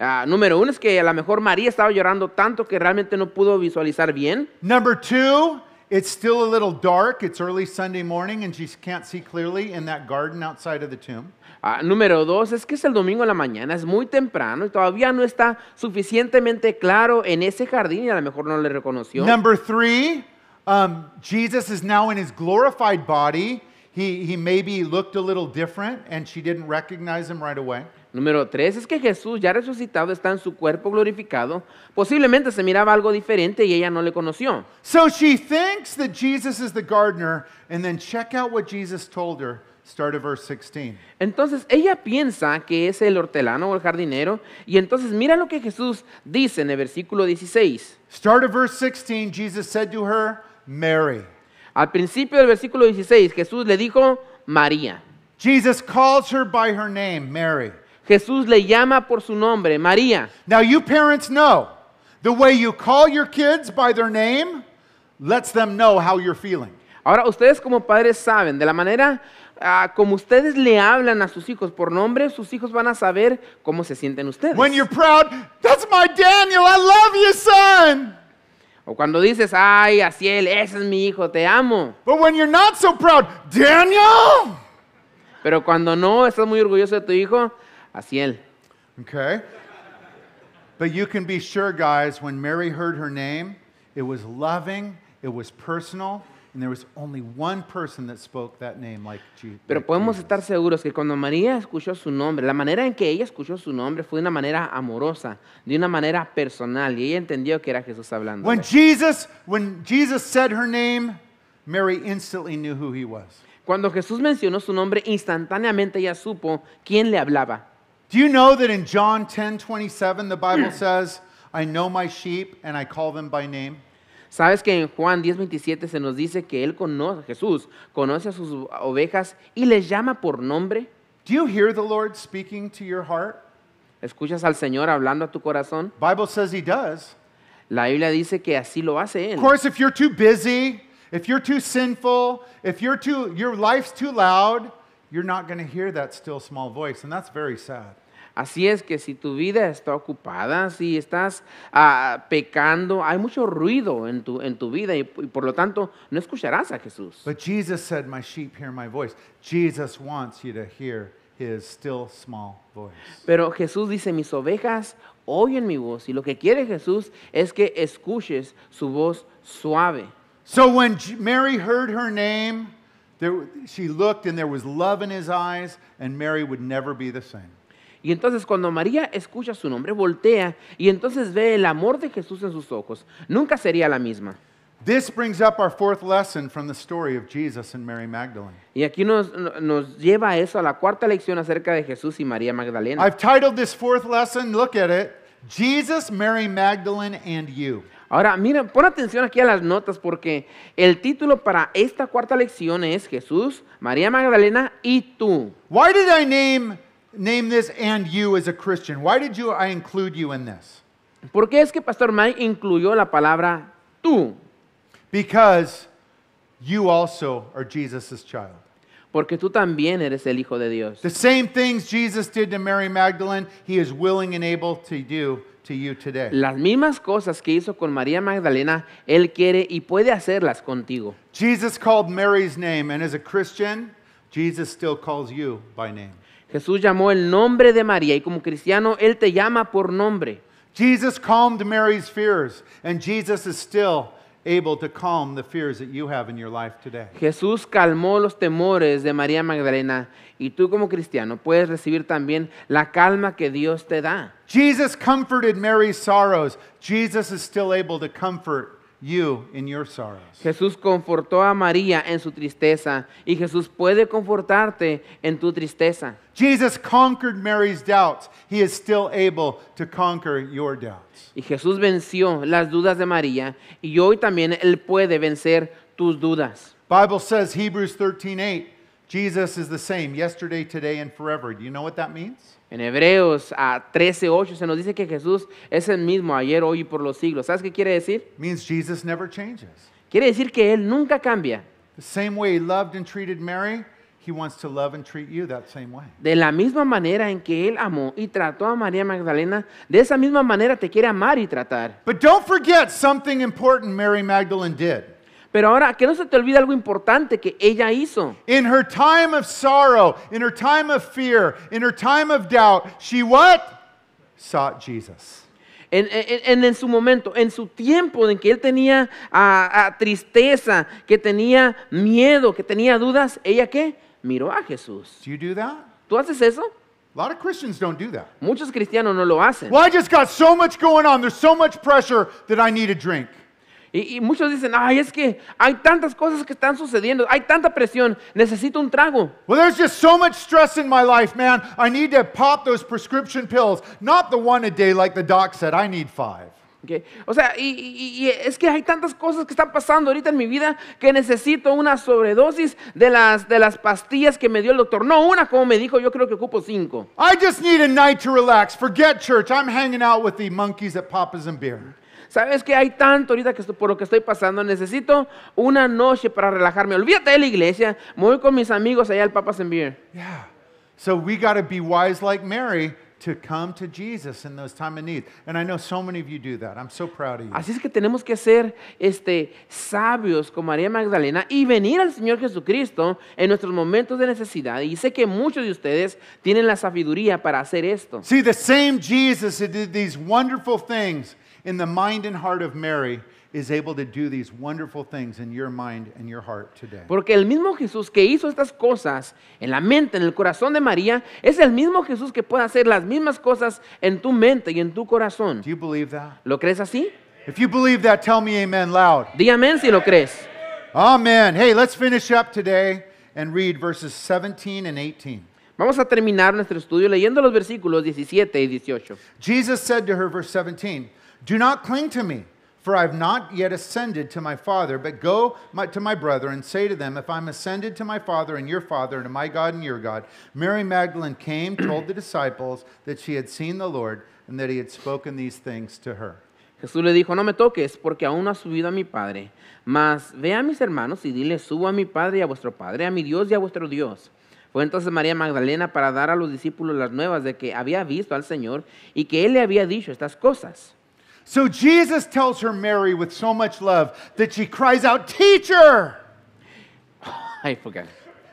Uh, número uno es que a lo mejor María estaba llorando tanto que realmente no pudo visualizar bien. Number two, It's still a little dark. It's early Sunday morning and she can't see clearly in that garden outside of the tomb. Ah, número dos, es que es el domingo en la mañana, es muy temprano y todavía no está suficientemente claro en ese jardín y a lo mejor no le reconoció. Number three, um, Jesus is now in his glorified body. He, he maybe looked a little different and she didn't recognize him right away. Número tres es que Jesús ya resucitado está en su cuerpo glorificado. Posiblemente se miraba algo diferente y ella no le conoció. So she thinks that Jesus is the gardener and then check out what Jesus told her. Start of verse 16. Entonces ella piensa que es el hortelano o el jardinero y entonces mira lo que Jesús dice en el versículo 16. Start of verse 16 Jesus said to her, Mary. Al principio del versículo 16 Jesús le dijo María. Jesus calls her by her name, Mary. Jesús le llama por su nombre, María. Ahora ustedes como padres saben, de la manera ah, como ustedes le hablan a sus hijos por nombre, sus hijos van a saber cómo se sienten ustedes. O cuando dices, ay, él, ese es mi hijo, te amo. Pero cuando no, estás muy orgulloso de tu hijo, él. Okay? But you can be sure, guys, when Mary heard her name, it was loving, it was personal, and there was only one person that spoke that name like Jesus. Pero podemos estar seguros que cuando María escuchó su nombre, la manera en que ella escuchó su nombre fue de una manera amorosa, de una manera personal, y ella entendió que era Jesús hablando. When Jesus, when Jesus said her name, Mary instantly knew who he was. Cuando Jesús mencionó su nombre, instantáneamente ella supo quién le hablaba. Do you know that in John 10 27, the Bible hmm. says, I know my sheep and I call them by name? ¿Sabes que en Juan 10:27 se nos dice que él conoce, Jesús conoce a sus ovejas y les llama por nombre? Do you hear the Lord speaking to your heart? ¿Escuchas al Señor hablando a tu corazón? Bible says he does. La Biblia dice que así lo hace él. Of course, if you're too busy, if you're too sinful, if you're too, your life's too loud, you're not going to hear that still small voice, and that's very sad. Así es que si tu vida está ocupada, si estás uh, pecando, hay mucho ruido en tu, en tu vida y, y, por lo tanto no escucharás a Jesús. But Jesus said, "My sheep hear my voice." Jesus wants you to hear his still small voice. Pero Jesús dice, "Mis ovejas oyen mi voz." Y lo que quiere Jesús es que escuches su voz suave. So when Mary heard her name, there, she looked and there was love in his eyes, and Mary would never be the same. Y entonces cuando María escucha su nombre, voltea y entonces ve el amor de Jesús en sus ojos. Nunca sería la misma. This brings up our fourth lesson from the story of Jesus and Mary Magdalene. Y aquí nos, nos lleva a eso, a la cuarta lección acerca de Jesús y María Magdalena. I've titled this fourth lesson, look at it, Jesus, Mary Magdalene, and you. Ahora, miren, pon atención aquí a las notas porque el título para esta cuarta lección es Jesús, María Magdalena y tú. Why did I name name this and you as a Christian? Why did you I include you in this? ¿Por qué es que Pastor Mike incluyó la palabra tú? Because you also are Jesus' child. Porque tú también eres el hijo de Dios. The same things Jesus did to Mary Magdalene, he is willing and able to do to you today. Las mismas cosas que hizo con María Magdalena, él quiere y puede hacerlas contigo. Jesus called Mary's name and as a Christian, Jesus still calls you by name. Jesús llamó el nombre de María y como cristiano él te llama por nombre. Jesus calmed Mary's fears and Jesus is still able to calm the fears that you have in your life today. Jesús calmó los temores de María Magdalena y tú como cristiano puedes recibir también la calma que Dios te da. Jesus comforted Mary's sorrows. Jesus is still able to comfort you in your sorrows. Jesús confortó a María en su tristeza y Jesús puede confortarte en tu tristeza. Jesus conquered Mary's doubts. He is still able to conquer your doubts. Y Jesús venció las dudas de María y hoy también él puede vencer tus dudas. Bible says Hebrews 13:8, Jesus is the same yesterday, today and forever. Do you know what that means? En Hebreos a 13:8 se nos dice que Jesús es el mismo ayer, hoy y por los siglos. ¿Sabes qué quiere decir? Means Jesus never changes. Quiere decir que él nunca cambia. The same way he loved and treated Mary, he wants to love and treat you that same way. De la misma manera en que él amó y trató a María Magdalena, de esa misma manera te quiere amar y tratar. But don't forget something important Mary Magdalene did. Pero ahora, que no se te olvide algo importante que ella hizo. In her time of sorrow, in her time of fear, in her time of doubt, she what? Sought Jesus. En, en, en, su momento, en su tiempo en que él tenía a, a tristeza, que tenía miedo, que tenía dudas, ella qué? Miró a Jesús. Do you do that? ¿Tú haces eso? A lot of Christians don't do that. Muchos cristianos no lo hacen. Well, I just got so much going on. There's so much pressure that I need a drink. Y, y, muchos dicen, ay, es que hay tantas cosas que están sucediendo, hay tanta presión, necesito un trago. Well, there's just so much stress in my life, man. I need to pop those prescription pills, not the one a day like the doc said. I need five. Okay. O sea, y, y, y, es que hay tantas cosas que están pasando ahorita en mi vida que necesito una sobredosis de las, de las pastillas que me dio el doctor. No una, como me dijo, yo creo que ocupo cinco. I just need a night to relax. Forget church. I'm hanging out with the monkeys at Papa's and Beer. ¿sabes que Hay tanto ahorita que por lo que estoy pasando, necesito una noche para relajarme. Olvídate de la iglesia, voy con mis amigos allá al Papa Sembier Así es que tenemos que ser este sabios como María Magdalena y venir al Señor Jesucristo en nuestros momentos de necesidad. Y sé que muchos de ustedes tienen la sabiduría para hacer esto. See the same Jesus did these wonderful things in the mind and heart of Mary is able to do these wonderful things in your mind and your heart today. Porque el mismo Jesús que hizo estas cosas en la mente, en el corazón de María, es el mismo Jesús que puede hacer las mismas cosas en tu mente y en tu corazón. Do you believe that? ¿Lo crees así? If you believe that, tell me amen loud. Di amén si lo crees. Amen. Hey, let's finish up today and read verses 17 and 18. Vamos a terminar nuestro estudio leyendo los versículos 17 y 18. Jesus said to her verse 17, do not cling to me, for I have not yet ascended to my Father, but go my, to my brother and say to them, If I'm ascended to my Father and your Father, and to my God and your God. Mary Magdalene came, told the disciples that she had seen the Lord and that he had spoken these things to her. Jesús le dijo, no me toques, porque aún no ha subido a mi Padre. Mas ve a mis hermanos y dile, subo a mi Padre y a vuestro Padre, a mi Dios y a vuestro Dios. Fue entonces María Magdalena para dar a los discípulos las nuevas de que había visto al Señor y que Él le había dicho estas cosas. So Jesus tells her Mary with so much love that she cries out, Teacher! I forget.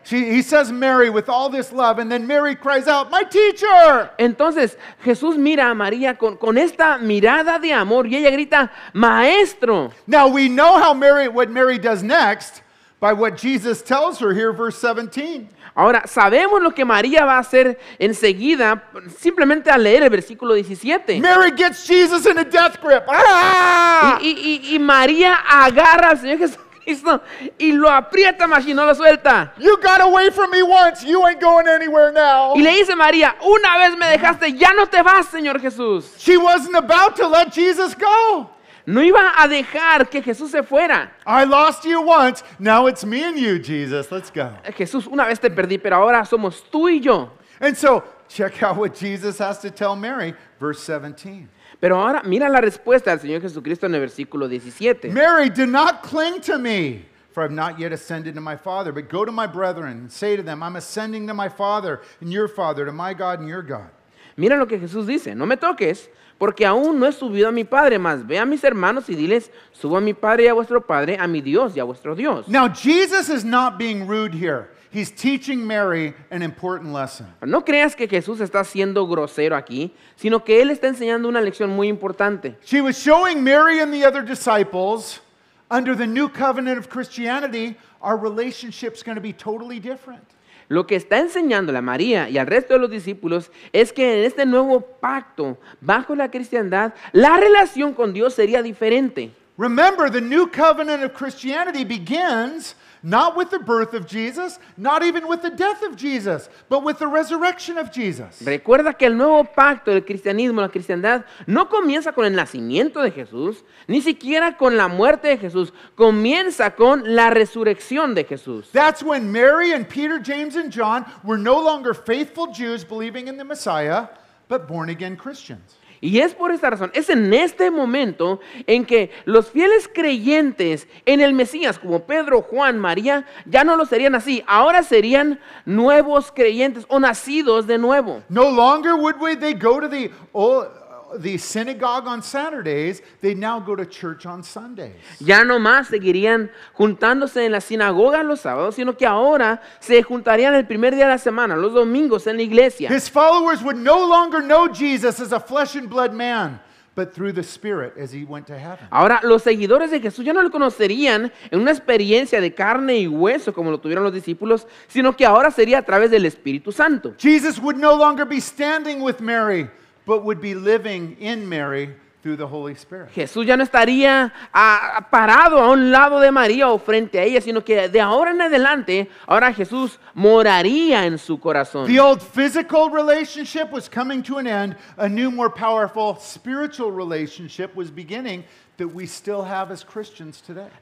She, he says Mary with all this love, and then Mary cries out, My teacher! Entonces Jesús mira a María con, con esta mirada de amor y ella grita, Maestro! Now we know how Mary, what Mary does next by what Jesus tells her here, verse 17. Ahora, sabemos lo que María va a hacer enseguida, simplemente al leer el versículo 17. Mary gets Jesus in a death grip. Ah. Y, y, María agarra al Señor Jesucristo y lo aprieta más y no lo suelta. You got away from me once, you ain't going anywhere now. Y le dice María, una vez me dejaste, ya no te vas, Señor Jesús. She wasn't about to let Jesus go no iba a dejar que Jesús se fuera. I lost you once, now it's me and you, Jesus. Let's go. Eh, Jesús, una vez te perdí, pero ahora somos tú y yo. And so, check out what Jesus has to tell Mary, verse 17. Pero ahora mira la respuesta del Señor Jesucristo en el versículo 17. Mary, do not cling to me. For I have not yet ascended to my Father, but go to my brethren and say to them, I'm ascending to my Father and your Father, to my God and your God. Mira lo que Jesús dice, no me toques, porque aún no he subido a mi Padre, mas ve a mis hermanos y diles, subo a mi Padre y a vuestro Padre, a mi Dios y a vuestro Dios. Now, Jesus is not being rude here. He's teaching Mary an important lesson. No creas que Jesús está siendo grosero aquí, sino que él está enseñando una lección muy importante. She was showing Mary and the other disciples under the new covenant of Christianity, our relationship's going to be totally different. Lo que está enseñando la María y al resto de los discípulos es que en este nuevo pacto bajo la cristiandad, la relación con Dios sería diferente. Remember, the new covenant of Christianity begins Not with the birth of Jesus, not even with the death of Jesus, but with the resurrection of Jesus. Recuerda que el nuevo pacto del cristianismo, la cristiandad, no comienza con el nacimiento de Jesús, ni siquiera con la muerte de Jesús, comienza con la resurrección de Jesús. That's when Mary and Peter, James and John were no longer faithful Jews believing in the Messiah, but born again Christians. Y es por esta razón, es en este momento en que los fieles creyentes en el Mesías, como Pedro, Juan, María, ya no lo serían así, ahora serían nuevos creyentes o nacidos de nuevo. No longer would they go to the old the synagogue on Saturdays, they now go to church on Sundays. Ya no más seguirían juntándose en la sinagoga los sábados, sino que ahora se juntarían el primer día de la semana, los domingos en la iglesia. His followers would no longer know Jesus as a flesh and blood man. But through the Spirit as he went to heaven. Ahora los seguidores de Jesús ya no lo conocerían en una experiencia de carne y hueso como lo tuvieron los discípulos, sino que ahora sería a través del Espíritu Santo. Jesus would no longer be standing with Mary but would be living in Mary through the Holy Spirit. Jesús ya no estaría a, ah, parado a un lado de María o frente a ella, sino que de ahora en adelante, ahora Jesús moraría en su corazón. The old physical relationship was coming to an end, a new more powerful spiritual relationship was beginning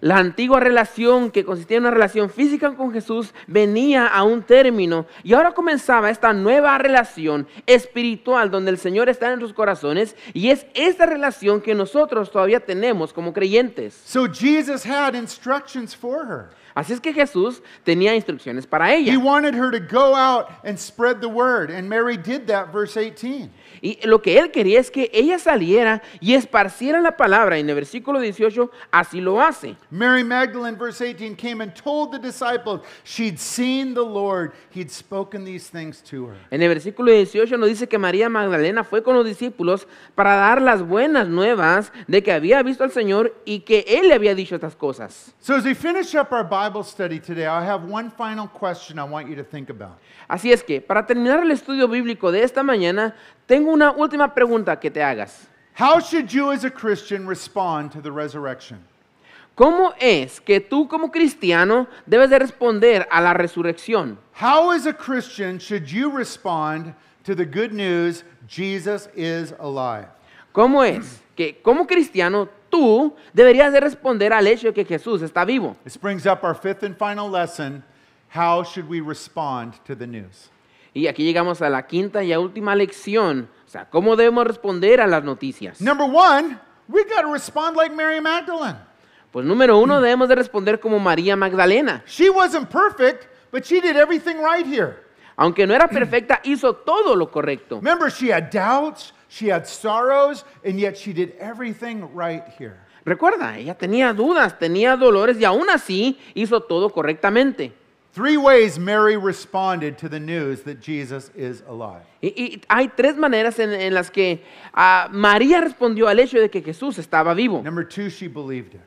La antigua relación que consistía en una relación física con Jesús venía a un término y ahora comenzaba esta nueva relación espiritual donde el Señor está en sus corazones y es esta relación que nosotros todavía tenemos como creyentes. So Jesus had instructions for her. Así es que Jesús tenía instrucciones para ella. He wanted her to go out and spread the word and Mary did that verse 18. Y lo que él quería es que ella saliera y esparciera la palabra. En el versículo 18 así lo hace. Mary Magdalene, En el versículo 18 nos dice que María Magdalena fue con los discípulos para dar las buenas nuevas de que había visto al Señor y que él le había dicho estas cosas. Así es que para terminar el estudio bíblico de esta mañana, Tengo una última pregunta que te hagas. How should you as a Christian respond to the resurrection? ¿Cómo es que tú como cristiano debes de responder a la resurrección? How as a Christian should you respond to the good news Jesus is alive? ¿Cómo es que como cristiano tú deberías de responder al hecho de que Jesús está vivo? This brings up our fifth and final lesson, how should we respond to the news? Y aquí llegamos a la quinta y última lección. O sea, ¿cómo debemos responder a las noticias? Pues número uno, debemos de responder como María Magdalena. She wasn't perfect, but she did everything right here. Aunque no era perfecta, hizo todo lo correcto. Remember, she had doubts, she had sorrows, and yet she did everything right here. Recuerda, ella tenía dudas, tenía dolores y aún así hizo todo correctamente. Three ways Mary responded to the news that Jesus is alive. Y, y hay tres maneras en, en las que uh, María respondió al hecho de que Jesús estaba vivo. Number two, she believed it.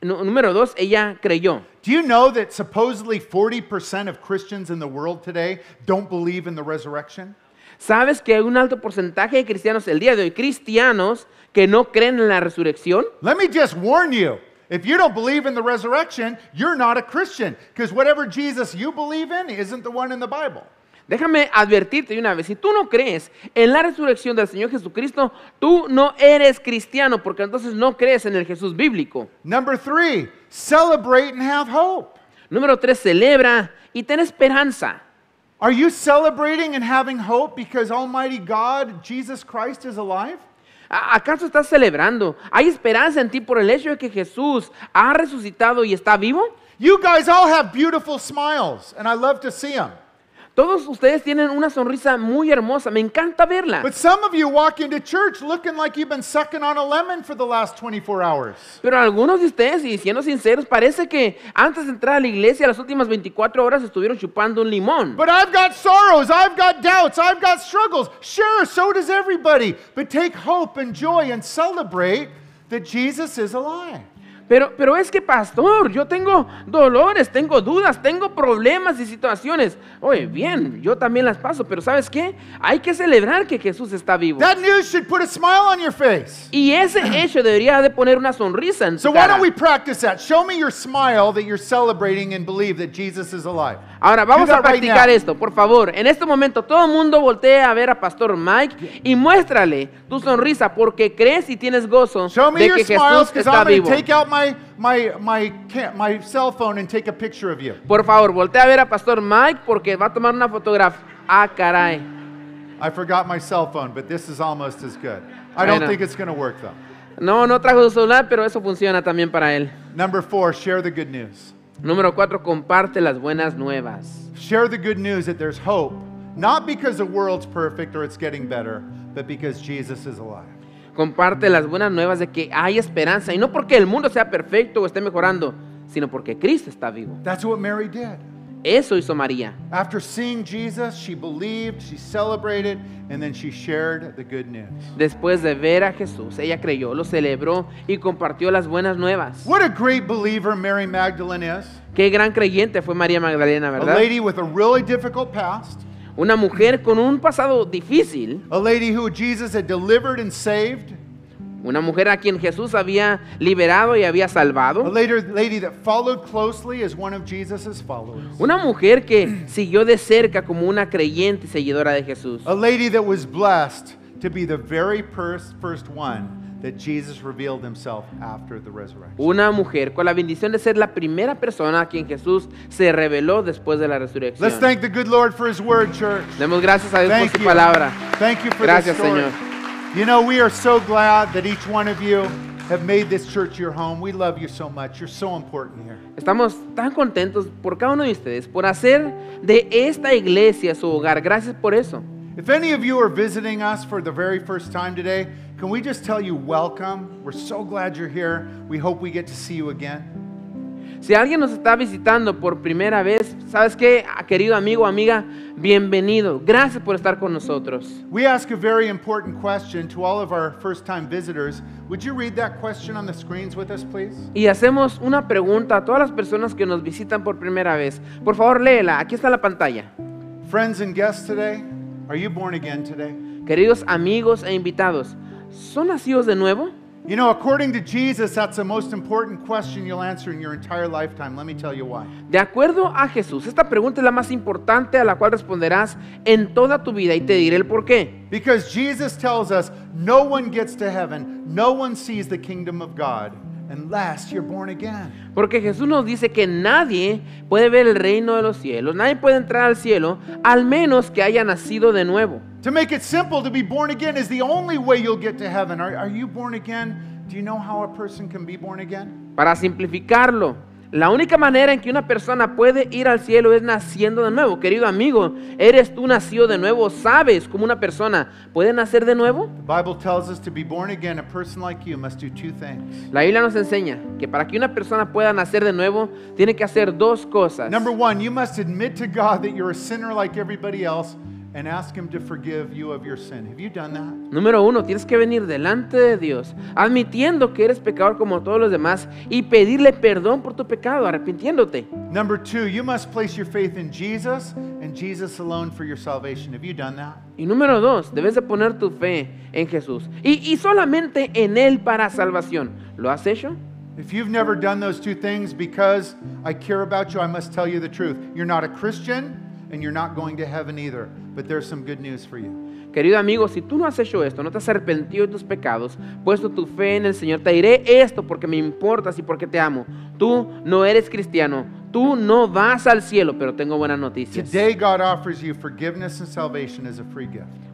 No, número dos, ella creyó. Do you know that supposedly 40% of Christians in the world today don't believe in the resurrection? ¿Sabes que hay un alto porcentaje de cristianos el día de hoy, cristianos, que no creen en la resurrección? Let me just warn you. If you don't believe in the resurrection, you're not a Christian, because whatever Jesus you believe in isn't the one in the Bible. Déjame advertirte una vez, si tú no crees en la resurrección del Señor Jesucristo, tú no eres cristiano porque entonces no crees en el Jesús bíblico. Number three, celebrate and have hope. Número tres, celebra y ten esperanza. Are you celebrating and having hope because Almighty God, Jesus Christ, is alive? ¿Acaso estás celebrando? ¿Hay esperanza en ti por el hecho de que Jesús ha resucitado y está vivo? You guys all have beautiful smiles, and I love to see them. Todos ustedes tienen una sonrisa muy hermosa. Me encanta verla. But some of you walk into church looking like you've been sucking on a lemon for the last 24 hours. Pero algunos de ustedes, y siendo sinceros, parece que antes de entrar a la iglesia las últimas 24 horas estuvieron chupando un limón. But I've got sorrows, I've got doubts, I've got struggles. Sure, so does everybody. But take hope and joy and celebrate that Jesus is alive. Pero, pero es que, pastor, yo tengo dolores, tengo dudas, tengo problemas y situaciones. Oye, bien, yo también las paso, pero ¿sabes qué? Hay que celebrar que Jesús está vivo. should put a smile on your face. Y ese hecho debería de poner una sonrisa en su cara. why we that? Show me your smile that you're celebrating and believe that Jesus is alive. Ahora vamos a practicar esto, por favor. En este momento todo el mundo voltea a ver a Pastor Mike y muéstrale tu sonrisa porque crees y tienes gozo de que Jesús está vivo. Take out my, my, my, my cell phone and take a picture of you. Por favor, voltea a ver a Pastor Mike porque va a tomar una fotografía. Ah, caray. I forgot my cell phone, but this is almost as good. I don't bueno. think it's going to work though. No, no trajo su celular, pero eso funciona también para él. Number four, share the good news. Número cuatro, comparte las buenas nuevas. Share the good news that there's hope, not because the world's perfect or it's getting better, but because Jesus is alive. comparte las buenas nuevas de que hay esperanza. Y no porque el mundo sea perfecto o esté mejorando, sino porque Cristo está vivo. Eso hizo María. Después de ver a Jesús, ella creyó, lo celebró y compartió las buenas nuevas. What a great believer Mary Magdalene is. Qué gran creyente fue María Magdalena, ¿verdad? A lady with a really difficult past. Una mujer con un pasado difícil. A lady who Jesus had delivered and saved. Una mujer a quien Jesús había liberado y había salvado. A lady that followed closely as one of Jesus's followers. Una mujer que siguió de cerca como una creyente seguidora de Jesús. A lady that was blessed to be the very first, first one that Jesus revealed himself after the resurrection. Una mujer con la bendición de ser la primera persona a quien Jesús se reveló después de la resurrección. Let's thank the good Lord for his word, church. Demos gracias a Dios thank por su you. palabra. Thank you for gracias, this story. Señor. You know, we are so glad that each one of you have made this church your home. We love you so much. You're so important here. Estamos tan contentos por cada uno de ustedes por hacer de esta iglesia su hogar. Gracias por eso. If any of you are visiting us for the very first time today, can we just tell you welcome? We're so glad you're here. We hope we get to see you again. Si alguien nos está visitando por primera vez, ¿sabes qué? Querido amigo, amiga, bienvenido. Gracias por estar con nosotros. We ask a very important question to all of our first-time visitors. Would you read that question on the screens with us, please? Y hacemos una pregunta a todas las personas que nos visitan por primera vez. Por favor, léela. Aquí está la pantalla. Friends and guests today, are you born again today? Queridos amigos e invitados, ¿Son nacidos de nuevo? You know, according to Jesus, that's the most important question you'll answer in your entire lifetime. Let me tell you why. De acuerdo a Jesús, esta pregunta es la más importante a la cual responderás en toda tu vida y te diré el por qué. Because Jesus tells us, no one gets to heaven, no one sees the kingdom of God last you're born again. Porque Jesús nos dice que nadie puede ver el reino de los cielos, nadie puede entrar al cielo al menos que haya nacido de nuevo. To make it simple, to be born again is the only way you'll get to heaven. Are, are you born again? Do you know how a person can be born again? Para simplificarlo, la única manera en que una persona puede ir al cielo es naciendo de nuevo. Querido amigo, ¿eres tú nacido de nuevo? ¿Sabes cómo una persona puede nacer de nuevo? La Biblia nos enseña que para que una persona pueda nacer de nuevo, tiene que hacer dos cosas. Number one, you must admit to God that you're a sinner like everybody else. and ask him to forgive you of your sin. Have you done that? Número uno, tienes que venir delante de Dios, admitiendo que eres pecador como todos los demás y pedirle perdón por tu pecado, arrepintiéndote. Number two, you must place your faith in Jesus and Jesus alone for your salvation. Have you done that? Y número dos, debes de poner tu fe en Jesús y, y solamente en Él para salvación. ¿Lo has hecho? If you've never done those two things because I care about you, I must tell you the truth. You're not a Christian and you're not going to heaven either. But there's some good news for you. Querido amigo, si tú no has hecho esto, no te has arrepentido de tus pecados, puesto tu fe en el Señor, te diré esto porque me importas y porque te amo. Tú no eres cristiano, tú no vas al cielo, pero tengo buenas noticias.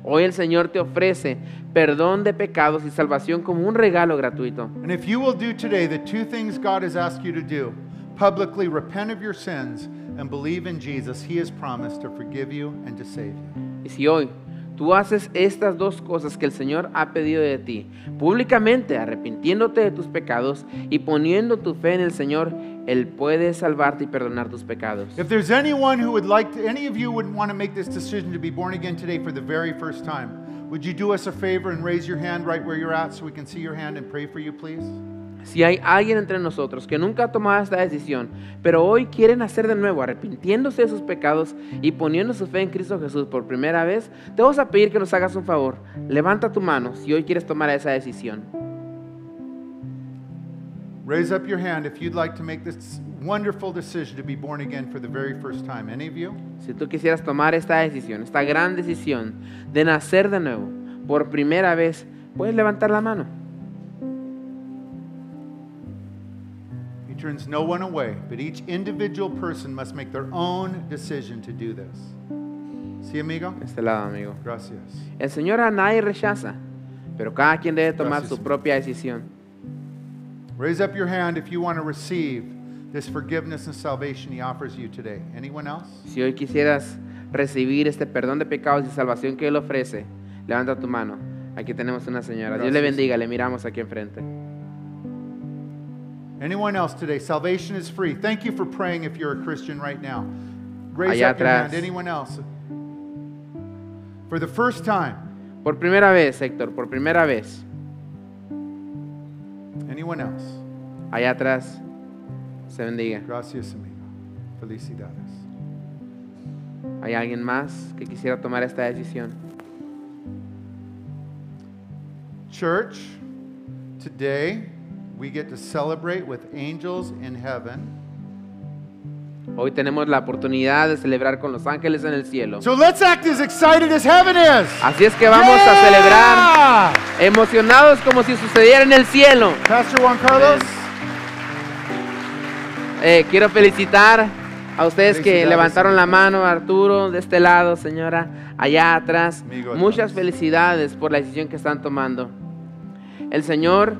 Hoy el Señor te ofrece perdón de pecados y salvación como un regalo gratuito. And if you will do today the two things God has asked you to do, publicly repent of your sins and believe in Jesus, He has promised to forgive you and to save you. Y si hoy tú haces estas dos cosas que el Señor ha pedido de ti, públicamente arrepintiéndote de tus pecados y poniendo tu fe en el Señor, él puede salvarte y perdonar tus pecados. If there's anyone who would like to, any of you would want to make this decision to be born again today for the very first time, would you do us a favor and raise your hand right where you're at so we can see your hand and pray for you, please? Si hay alguien entre nosotros que nunca ha tomado esta decisión, pero hoy quiere nacer de nuevo, arrepintiéndose de sus pecados y poniendo su fe en Cristo Jesús por primera vez, te vamos a pedir que nos hagas un favor. Levanta tu mano si hoy quieres tomar esa decisión. Raise up your hand if you'd like to make this wonderful decision to be born again for the very first time. Any of you? Si tú quisieras tomar esta decisión, esta gran decisión de nacer de nuevo por primera vez, puedes levantar la mano. turns no one away, but each individual person must make their own decision to do this. ¿Sí, amigo? Este lado, amigo. Gracias. El Señor a nadie rechaza, pero cada quien debe tomar su propia decisión. Raise up your hand if you want to receive this forgiveness and salvation he offers you today. Anyone else? Si hoy quisieras recibir este perdón de pecados y salvación que él ofrece, levanta tu mano. Aquí tenemos una señora. Dios le bendiga, le miramos aquí enfrente. Anyone else today? Salvation is free. Thank you for praying if you're a Christian right now. Raise Allá up your hand. Anyone else? For the first time. Por primera vez, Héctor, por primera vez. Anyone else? Allá atrás. Se bendiga. Gracias, amigo. Felicidades. ¿Hay alguien más que quisiera tomar esta decisión? Church, today Hoy tenemos la oportunidad de celebrar con los ángeles en el cielo. Así es que vamos a celebrar emocionados como si sucediera en el cielo. Pastor Juan Carlos. Pues, eh, quiero felicitar a ustedes que levantaron la mano, Arturo, de este lado, señora, allá atrás. Muchas felicidades por la decisión que están tomando. El Señor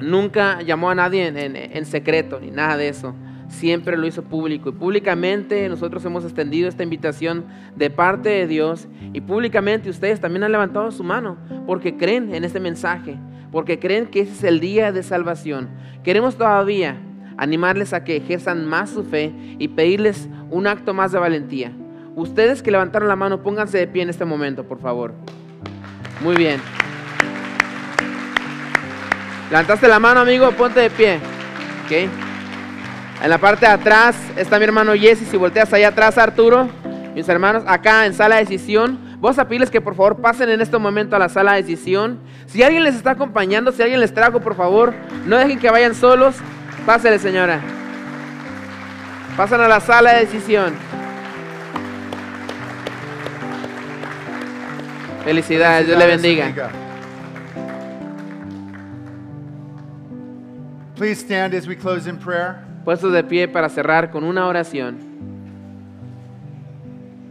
Nunca llamó a nadie en, secreto ni nada de eso. Siempre lo hizo público. Y públicamente nosotros hemos extendido esta invitación de parte de Dios. Y públicamente ustedes también han levantado su mano porque creen en este mensaje. Porque creen que ese es el día de salvación. Queremos todavía animarles a que ejerzan más su fe y pedirles un acto más de valentía. Ustedes que levantaron la mano, pónganse de pie en este momento, por favor. Muy bien. Levantaste la mano, amigo, ponte de pie. En la parte de atrás está mi hermano Jesse. Si volteas allá atrás, Arturo, mis hermanos, acá en sala de decisión, vos a pedirles que por favor pasen en este momento a la sala de decisión. Si alguien les está acompañando, si alguien les trajo por favor, no dejen que vayan solos. Pásenle señora. Pasan a la sala de decisión. Felicidades, Dios le bendiga. Please stand as we close in prayer. Puestos de pie para cerrar con una oración.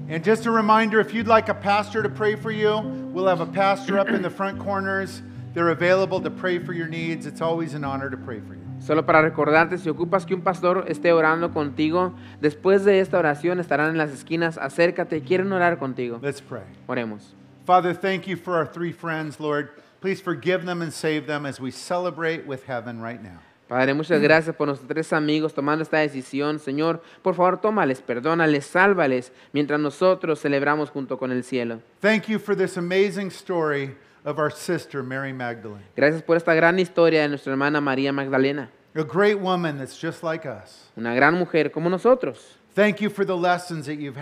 And just a reminder if you'd like a pastor to pray for you, we'll have a pastor up in the front corners. They're available to pray for your needs. It's always an honor to pray for you. Solo para recordarte, si ocupas que un pastor esté orando contigo, después de esta oración estarán en las esquinas. Acércate, quieren orar contigo. Let's pray. Oremos. Father, thank you for our three friends, Lord. Please forgive them and save them as we celebrate with heaven right now. Padre, muchas mm. gracias por nuestros tres amigos tomando esta decisión. Señor, por favor, tómales, perdónales, sálvales, mientras nosotros celebramos junto con el cielo. Gracias por esta gran historia de nuestra hermana María Magdalena. Una gran mujer como nosotros. Thank you for the lessons that